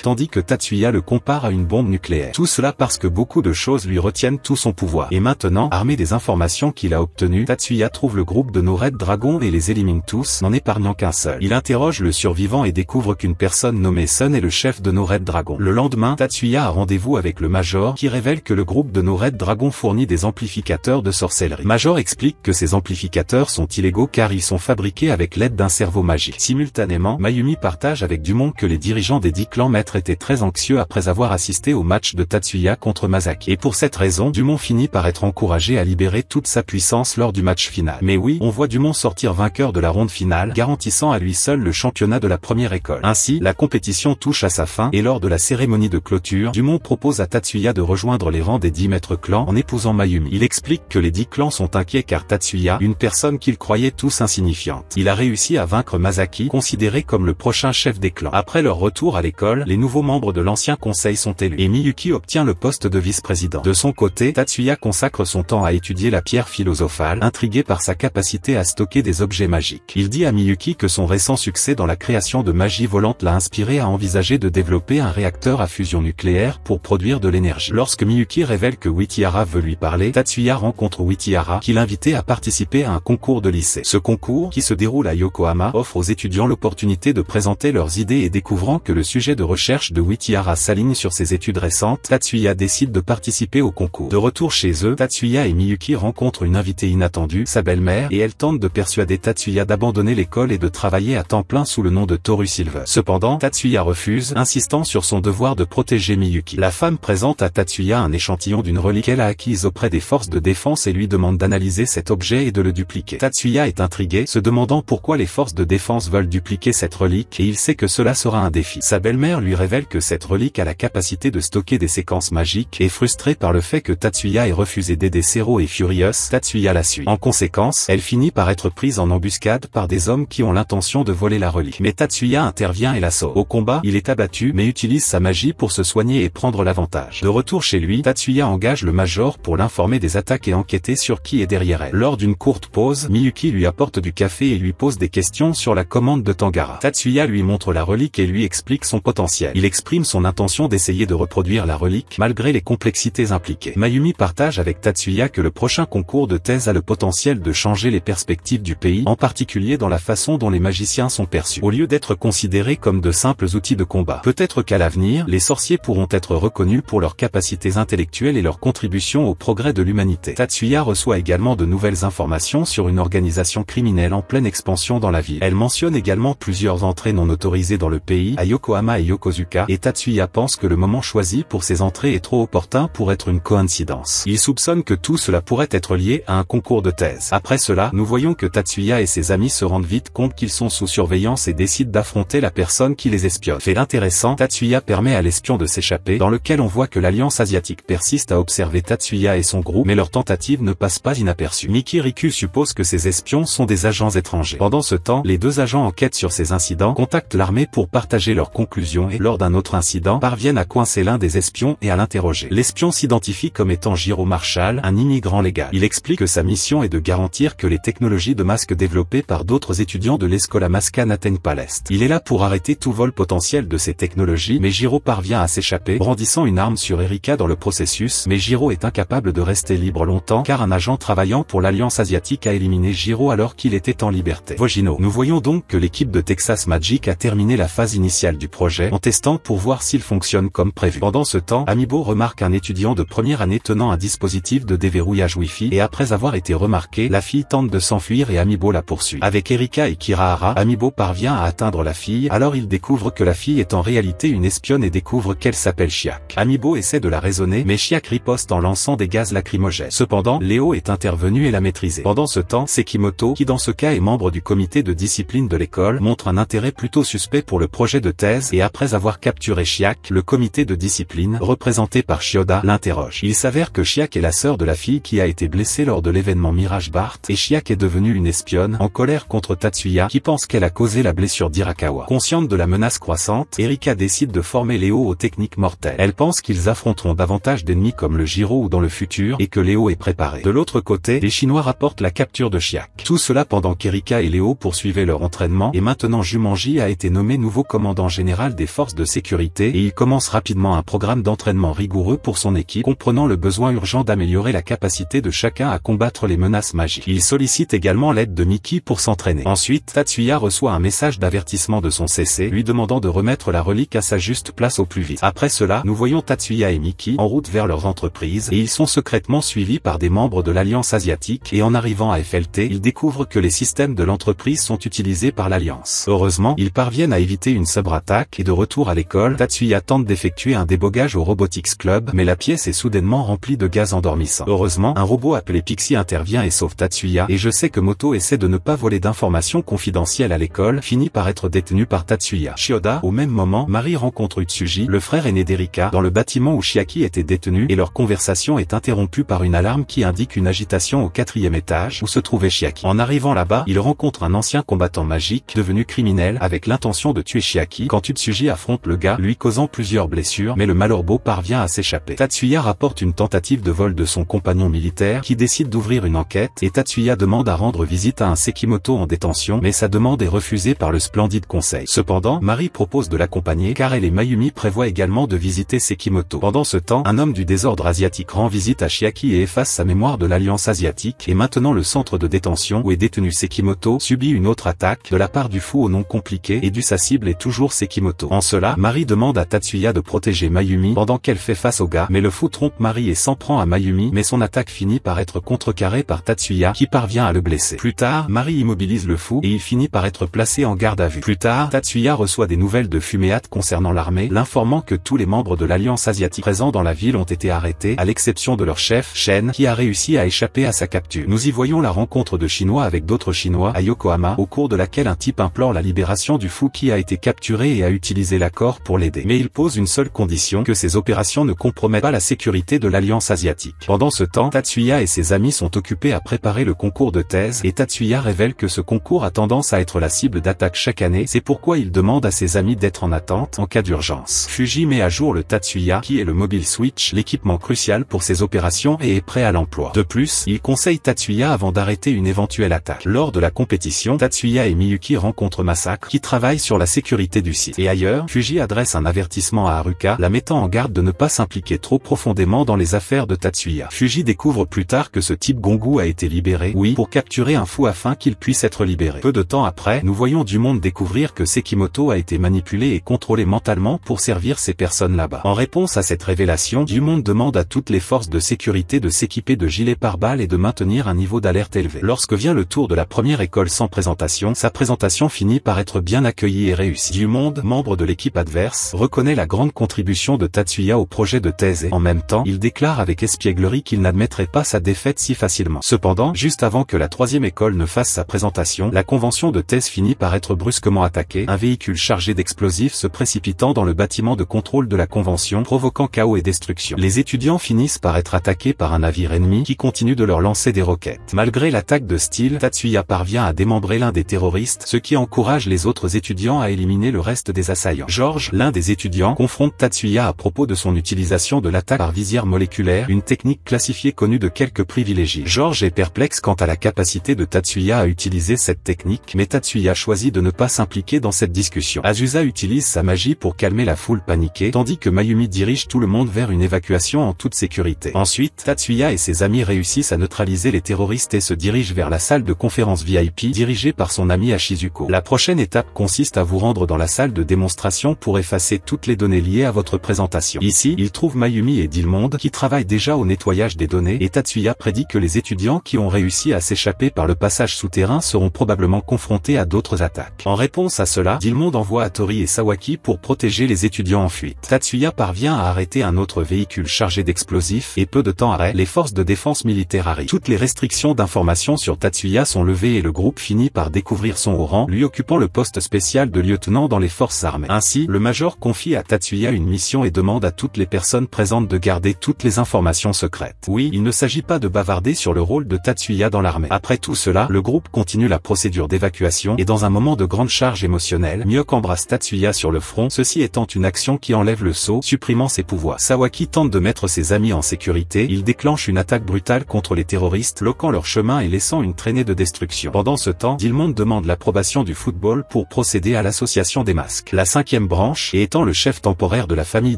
A: tandis que Tatsuya le compare à une bombe nucléaire. Tout cela parce que beaucoup de choses lui retiennent tout son pouvoir. Et maintenant, armé des informations qu'il a obtenues, Tatsuya trouve le groupe de nos Red Dragons et les élimine tous, n'en épargnant qu'un seul. Il interroge le survivant et découvre qu'une personne nommée Sun est le chef de nos Red Dragons. Le lendemain, Tatsuya a rendez-vous avec le Major, qui révèle que le groupe de nos Red fournit des amplificateurs de sorcellerie. Major explique que ces amplificateurs sont illégaux car ils sont fabriqués avec l'aide d'un cerveau magique. Simultanément, Mayumi partage avec Dumont que les dirigeants des dix clans maîtres étaient très anxieux après avoir assisté au match de Tatsuya contre Masaki. Et pour cette raison, Dumont finit par être encouragé à libérer toute sa puissance lors du match final. Mais oui, on voit Dumont sortir vainqueur de la ronde finale, garantissant à lui seul le championnat de la première école. Ainsi, la compétition touche à sa fin, et lors de la cérémonie de clôture, Dumont propose à Tatsuya de rejoindre les rangs des dix maîtres clans en épousant Mayumi. Il explique que les dix clans sont Inquiet inquiets car Tatsuya, une personne qu'ils croyaient tous insignifiante, il a réussi à vaincre Masaki, considéré comme le prochain chef des clans. Après leur retour à l'école, les nouveaux membres de l'ancien conseil sont élus et Miyuki obtient le poste de vice-président. De son côté, Tatsuya consacre son temps à étudier la pierre philosophale, intrigué par sa capacité à stocker des objets magiques. Il dit à Miyuki que son récent succès dans la création de magie volante l'a inspiré à envisager de développer un réacteur à fusion nucléaire pour produire de l'énergie. Lorsque Miyuki révèle que Witiara veut lui parler, Tatsuya rencontre Witiara, qui l'invitait à participer à un concours de lycée. Ce concours, qui se déroule à Yokohama, offre aux étudiants l'opportunité de présenter leurs idées et découvrant que le sujet de recherche de Wikihara s'aligne sur ses études récentes, Tatsuya décide de participer au concours. De retour chez eux, Tatsuya et Miyuki rencontrent une invitée inattendue, sa belle-mère, et elle tente de persuader Tatsuya d'abandonner l'école et de travailler à temps plein sous le nom de Toru Silver. Cependant, Tatsuya refuse, insistant sur son devoir de protéger Miyuki. La femme présente à Tatsuya un échantillon d'une relique qu'elle a acquise auprès des forces de défense et lui demande d'analyser cet objet et de le dupliquer. Tatsuya est intrigué, se demandant pourquoi les forces de défense veulent dupliquer cette relique et il sait que cela sera un défi. Sa belle-mère lui révèle que cette relique a la capacité de stocker des séquences magiques et frustrée par le fait que Tatsuya ait refusé d'aider Sero et Furious, Tatsuya la suit. En conséquence, elle finit par être prise en embuscade par des hommes qui ont l'intention de voler la relique. Mais Tatsuya intervient et la sauve. Au combat, il est abattu mais utilise sa magie pour se soigner et prendre l'avantage. De retour chez lui, Tatsuya engage le Major pour l'informer des attaques et enquêter sur est derrière elle. Lors d'une courte pause, Miyuki lui apporte du café et lui pose des questions sur la commande de Tangara. Tatsuya lui montre la relique et lui explique son potentiel. Il exprime son intention d'essayer de reproduire la relique malgré les complexités impliquées. Mayumi partage avec Tatsuya que le prochain concours de thèse a le potentiel de changer les perspectives du pays, en particulier dans la façon dont les magiciens sont perçus. Au lieu d'être considérés comme de simples outils de combat, peut-être qu'à l'avenir, les sorciers pourront être reconnus pour leurs capacités intellectuelles et leur contribution au progrès de l'humanité. Tatsuya reçoit également de nouvelles informations sur une organisation criminelle en pleine expansion dans la ville. Elle mentionne également plusieurs entrées non autorisées dans le pays à Yokohama et Yokozuka et Tatsuya pense que le moment choisi pour ces entrées est trop opportun pour être une coïncidence. Il soupçonne que tout cela pourrait être lié à un concours de thèse. Après cela, nous voyons que Tatsuya et ses amis se rendent vite compte qu'ils sont sous surveillance et décident d'affronter la personne qui les espionne. Et l'intéressant, Tatsuya permet à l'espion de s'échapper, dans lequel on voit que l'Alliance asiatique persiste à observer Tatsuya et son groupe, mais leur tentative ne passe pas inaperçu. Mickey Riku suppose que ces espions sont des agents étrangers. Pendant ce temps, les deux agents enquêtent sur ces incidents, contactent l'armée pour partager leurs conclusions et, lors d'un autre incident, parviennent à coincer l'un des espions et à l'interroger. L'espion s'identifie comme étant Giro Marshall, un immigrant légal. Il explique que sa mission est de garantir que les technologies de masques développées par d'autres étudiants de l'Escola Masca n'atteignent pas l'Est. Il est là pour arrêter tout vol potentiel de ces technologies, mais Giro parvient à s'échapper, brandissant une arme sur Erika dans le processus, mais Giro est incapable de rester libre longtemps car un agent travaillant pour l'Alliance asiatique a éliminé Giro alors qu'il était en liberté. Vogino. Nous voyons donc que l'équipe de Texas Magic a terminé la phase initiale du projet en testant pour voir s'il fonctionne comme prévu. Pendant ce temps, Amiibo remarque un étudiant de première année tenant un dispositif de déverrouillage Wi-Fi et après avoir été remarqué, la fille tente de s'enfuir et Amiibo la poursuit. Avec Erika et Kirahara, Amiibo parvient à atteindre la fille, alors il découvre que la fille est en réalité une espionne et découvre qu'elle s'appelle Chiak. Amiibo essaie de la raisonner, mais Chiak riposte en lançant des gaz lacrymogènes. Cependant, Léo est intervenu et l'a maîtriser. Pendant ce temps, Sekimoto, qui dans ce cas est membre du comité de discipline de l'école, montre un intérêt plutôt suspect pour le projet de thèse et après avoir capturé Chiak, le comité de discipline, représenté par Shioda, l'interroge. Il s'avère que Chiak est la sœur de la fille qui a été blessée lors de l'événement Mirage Bart et Chiak est devenue une espionne en colère contre Tatsuya qui pense qu'elle a causé la blessure d'Irakawa. Consciente de la menace croissante, Erika décide de former Léo aux techniques mortelles. Elle pense qu'ils affronteront davantage d'ennemis comme le Giro ou dans le futur et que Léo est préparé. De l'autre côté, les Chinois rapportent la capture de Chiak. Tout cela pendant qu'Erika et Léo poursuivaient leur entraînement et maintenant Jumanji a été nommé nouveau commandant général des forces de sécurité et il commence rapidement un programme d'entraînement rigoureux pour son équipe comprenant le besoin urgent d'améliorer la capacité de chacun à combattre les menaces magiques. Il sollicite également l'aide de Miki pour s'entraîner. Ensuite, Tatsuya reçoit un message d'avertissement de son CC lui demandant de remettre la relique à sa juste place au plus vite. Après cela, nous voyons Tatsuya et Miki en route vers leur entreprise et ils sont secrètement suivis par des membres de la. Alliance asiatique et en arrivant à FLT, ils découvrent que les systèmes de l'entreprise sont utilisés par l'Alliance. Heureusement, ils parviennent à éviter une sabre-attaque et de retour à l'école, Tatsuya tente d'effectuer un débogage au Robotics Club, mais la pièce est soudainement remplie de gaz endormissant. Heureusement, un robot appelé Pixie intervient et sauve Tatsuya, et je sais que Moto essaie de ne pas voler d'informations confidentielles à l'école, finit par être détenu par Tatsuya. Shioda, au même moment, Marie rencontre Utsuji, le frère aîné d'Erika, dans le bâtiment où Chiaki était détenu, et leur conversation est interrompue par une alarme qui indique une agitation au quatrième étage où se trouvait Chiaki. En arrivant là-bas, il rencontre un ancien combattant magique devenu criminel avec l'intention de tuer Chiaki quand Utsuji affronte le gars, lui causant plusieurs blessures, mais le Malorbo parvient à s'échapper. Tatsuya rapporte une tentative de vol de son compagnon militaire qui décide d'ouvrir une enquête et Tatsuya demande à rendre visite à un Sekimoto en détention, mais sa demande est refusée par le splendide conseil. Cependant, Marie propose de l'accompagner car elle et Mayumi prévoient également de visiter Sekimoto. Pendant ce temps, un homme du désordre asiatique rend visite à Chiaki et efface sa mémoire de la l'Alliance asiatique et maintenant le centre de détention où est détenu Sekimoto subit une autre attaque de la part du fou au nom compliqué et du sa cible est toujours Sekimoto. En cela, Marie demande à Tatsuya de protéger Mayumi pendant qu'elle fait face au gars, mais le fou trompe Marie et s'en prend à Mayumi, mais son attaque finit par être contrecarrée par Tatsuya qui parvient à le blesser. Plus tard, Marie immobilise le fou et il finit par être placé en garde à vue. Plus tard, Tatsuya reçoit des nouvelles de fuméates concernant l'armée, l'informant que tous les membres de l'Alliance asiatique présents dans la ville ont été arrêtés, à l'exception de leur chef, Shen, qui a réussi à échappé à sa capture. Nous y voyons la rencontre de Chinois avec d'autres Chinois à Yokohama, au cours de laquelle un type implore la libération du fou qui a été capturé et a utilisé l'accord pour l'aider. Mais il pose une seule condition, que ces opérations ne compromettent pas la sécurité de l'Alliance asiatique. Pendant ce temps, Tatsuya et ses amis sont occupés à préparer le concours de thèse, et Tatsuya révèle que ce concours a tendance à être la cible d'attaque chaque année, c'est pourquoi il demande à ses amis d'être en attente en cas d'urgence. Fuji met à jour le Tatsuya, qui est le Mobile Switch, l'équipement crucial pour ses opérations et est prêt à l'emploi. De plus, il conseille Tatsuya avant d'arrêter une éventuelle attaque. Lors de la compétition, Tatsuya et Miyuki rencontrent massacre qui travaille sur la sécurité du site. Et ailleurs, Fuji adresse un avertissement à Haruka, la mettant en garde de ne pas s'impliquer trop profondément dans les affaires de Tatsuya. Fuji découvre plus tard que ce type Gongu a été libéré, oui, pour capturer un fou afin qu'il puisse être libéré. Peu de temps après, nous voyons du monde découvrir que Sekimoto a été manipulé et contrôlé mentalement pour servir ces personnes là-bas. En réponse à cette révélation, du monde demande à toutes les forces de sécurité de s'équiper de gilets par et de maintenir un niveau d'alerte élevé. Lorsque vient le tour de la première école sans présentation, sa présentation finit par être bien accueillie et réussie. Du monde, membre de l'équipe adverse, reconnaît la grande contribution de Tatsuya au projet de thèse et, en même temps, il déclare avec espièglerie qu'il n'admettrait pas sa défaite si facilement. Cependant, juste avant que la troisième école ne fasse sa présentation, la convention de thèse finit par être brusquement attaquée, un véhicule chargé d'explosifs se précipitant dans le bâtiment de contrôle de la convention, provoquant chaos et destruction. Les étudiants finissent par être attaqués par un navire ennemi qui continue Continue de leur lancer des roquettes. Malgré l'attaque de style, Tatsuya parvient à démembrer l'un des terroristes, ce qui encourage les autres étudiants à éliminer le reste des assaillants. George, l'un des étudiants, confronte Tatsuya à propos de son utilisation de l'attaque par visière moléculaire, une technique classifiée connue de quelques privilégiés. George est perplexe quant à la capacité de Tatsuya à utiliser cette technique, mais Tatsuya choisit de ne pas s'impliquer dans cette discussion. Azusa utilise sa magie pour calmer la foule paniquée, tandis que Mayumi dirige tout le monde vers une évacuation en toute sécurité. Ensuite, Tatsuya et ses amis réussissent à neutraliser les terroristes et se dirige vers la salle de conférence VIP dirigée par son ami Ashizuko. La prochaine étape consiste à vous rendre dans la salle de démonstration pour effacer toutes les données liées à votre présentation. Ici, il trouve Mayumi et Dilmonde qui travaillent déjà au nettoyage des données et Tatsuya prédit que les étudiants qui ont réussi à s'échapper par le passage souterrain seront probablement confrontés à d'autres attaques. En réponse à cela, Dilmonde envoie Atori et Sawaki pour protéger les étudiants en fuite. Tatsuya parvient à arrêter un autre véhicule chargé d'explosifs et peu de temps après, les forces de défense militaire toutes les restrictions d'information sur Tatsuya sont levées et le groupe finit par découvrir son haut rang, lui occupant le poste spécial de lieutenant dans les forces armées. Ainsi, le major confie à Tatsuya une mission et demande à toutes les personnes présentes de garder toutes les informations secrètes. Oui, il ne s'agit pas de bavarder sur le rôle de Tatsuya dans l'armée. Après tout cela, le groupe continue la procédure d'évacuation et dans un moment de grande charge émotionnelle, Myok embrasse Tatsuya sur le front, ceci étant une action qui enlève le sceau, supprimant ses pouvoirs. Sawaki tente de mettre ses amis en sécurité, il déclenche une attaque brutale contre les terroristes bloquant leur chemin et laissant une traînée de destruction. Pendant ce temps, Dilmond demande l'approbation du football pour procéder à l'association des masques. La cinquième branche, et étant le chef temporaire de la famille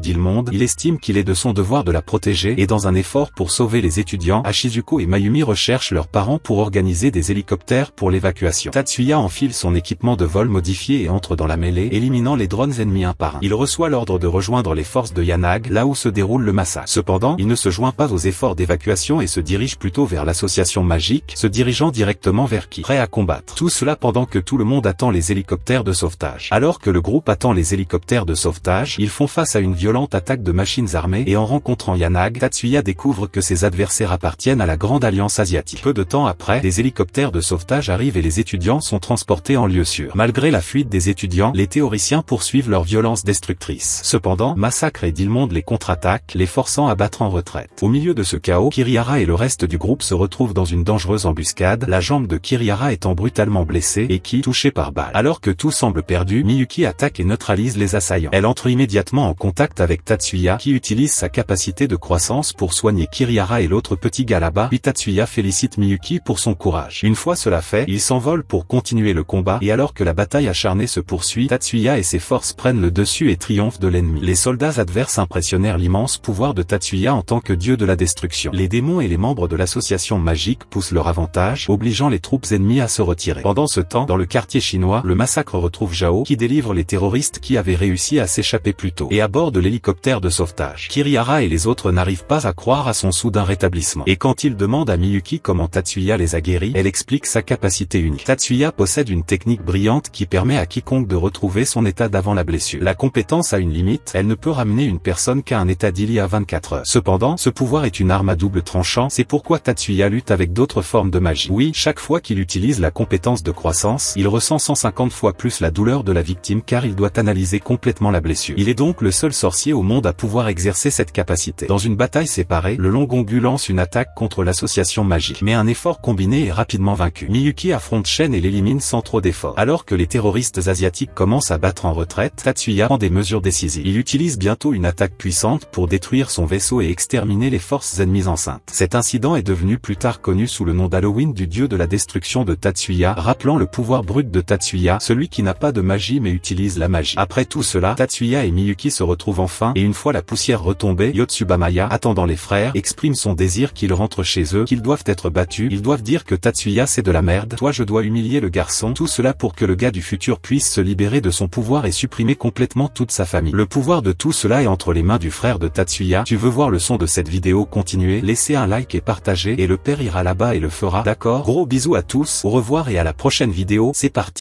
A: Dilmond, il estime qu'il est de son devoir de la protéger et dans un effort pour sauver les étudiants, Ashizuko et Mayumi recherchent leurs parents pour organiser des hélicoptères pour l'évacuation. Tatsuya enfile son équipement de vol modifié et entre dans la mêlée, éliminant les drones ennemis un par un. Il reçoit l'ordre de rejoindre les forces de Yanag, là où se déroule le massacre. Cependant, il ne se joint pas aux efforts d'évacuation et se dit dirige plutôt vers l'association magique, se dirigeant directement vers qui Prêt à combattre. Tout cela pendant que tout le monde attend les hélicoptères de sauvetage. Alors que le groupe attend les hélicoptères de sauvetage, ils font face à une violente attaque de machines armées et en rencontrant Yanag, Tatsuya découvre que ses adversaires appartiennent à la Grande Alliance Asiatique. Peu de temps après, les hélicoptères de sauvetage arrivent et les étudiants sont transportés en lieu sûr. Malgré la fuite des étudiants, les théoriciens poursuivent leur violence destructrice. Cependant, Massacre et Dilmonde les contre-attaquent, les forçant à battre en retraite. Au milieu de ce chaos, Kirihara et le reste du groupe se retrouve dans une dangereuse embuscade, la jambe de Kiriara étant brutalement blessée et qui, touchée par balle. Alors que tout semble perdu, Miyuki attaque et neutralise les assaillants. Elle entre immédiatement en contact avec Tatsuya, qui utilise sa capacité de croissance pour soigner Kiriara et l'autre petit gars là-bas, puis Tatsuya félicite Miyuki pour son courage. Une fois cela fait, il s'envole pour continuer le combat, et alors que la bataille acharnée se poursuit, Tatsuya et ses forces prennent le dessus et triomphent de l'ennemi. Les soldats adverses impressionnèrent l'immense pouvoir de Tatsuya en tant que dieu de la destruction. Les démons et les membres de l'association magique poussent leur avantage, obligeant les troupes ennemies à se retirer. Pendant ce temps, dans le quartier chinois, le massacre retrouve Zhao qui délivre les terroristes qui avaient réussi à s'échapper plus tôt. Et à bord de l'hélicoptère de sauvetage, Kirihara et les autres n'arrivent pas à croire à son soudain rétablissement. Et quand il demande à Miyuki comment Tatsuya les a guéris, elle explique sa capacité unique. Tatsuya possède une technique brillante qui permet à quiconque de retrouver son état d'avant la blessure. La compétence a une limite, elle ne peut ramener une personne qu'à un état d'il y a 24 heures. Cependant, ce pouvoir est une arme à double tranchant, et pourquoi Tatsuya lutte avec d'autres formes de magie. Oui, chaque fois qu'il utilise la compétence de croissance, il ressent 150 fois plus la douleur de la victime car il doit analyser complètement la blessure. Il est donc le seul sorcier au monde à pouvoir exercer cette capacité. Dans une bataille séparée, le long Longongu lance une attaque contre l'association magique, mais un effort combiné est rapidement vaincu. Miyuki affronte Shen et l'élimine sans trop d'efforts. Alors que les terroristes asiatiques commencent à battre en retraite, Tatsuya prend des mesures décisives. Il utilise bientôt une attaque puissante pour détruire son vaisseau et exterminer les forces ennemies enceintes. C'est ainsi incident est devenu plus tard connu sous le nom d'Halloween du dieu de la destruction de Tatsuya, rappelant le pouvoir brut de Tatsuya, celui qui n'a pas de magie mais utilise la magie. Après tout cela, Tatsuya et Miyuki se retrouvent enfin, et une fois la poussière retombée, Yotsubamaya, attendant les frères, exprime son désir qu'ils rentrent chez eux, qu'ils doivent être battus, ils doivent dire que Tatsuya c'est de la merde, toi je dois humilier le garçon, tout cela pour que le gars du futur puisse se libérer de son pouvoir et supprimer complètement toute sa famille. Le pouvoir de tout cela est entre les mains du frère de Tatsuya, tu veux voir le son de cette vidéo continuer, laissez un like et partager et le père ira là-bas et le fera. D'accord Gros bisous à tous, au revoir et à la prochaine vidéo, c'est parti.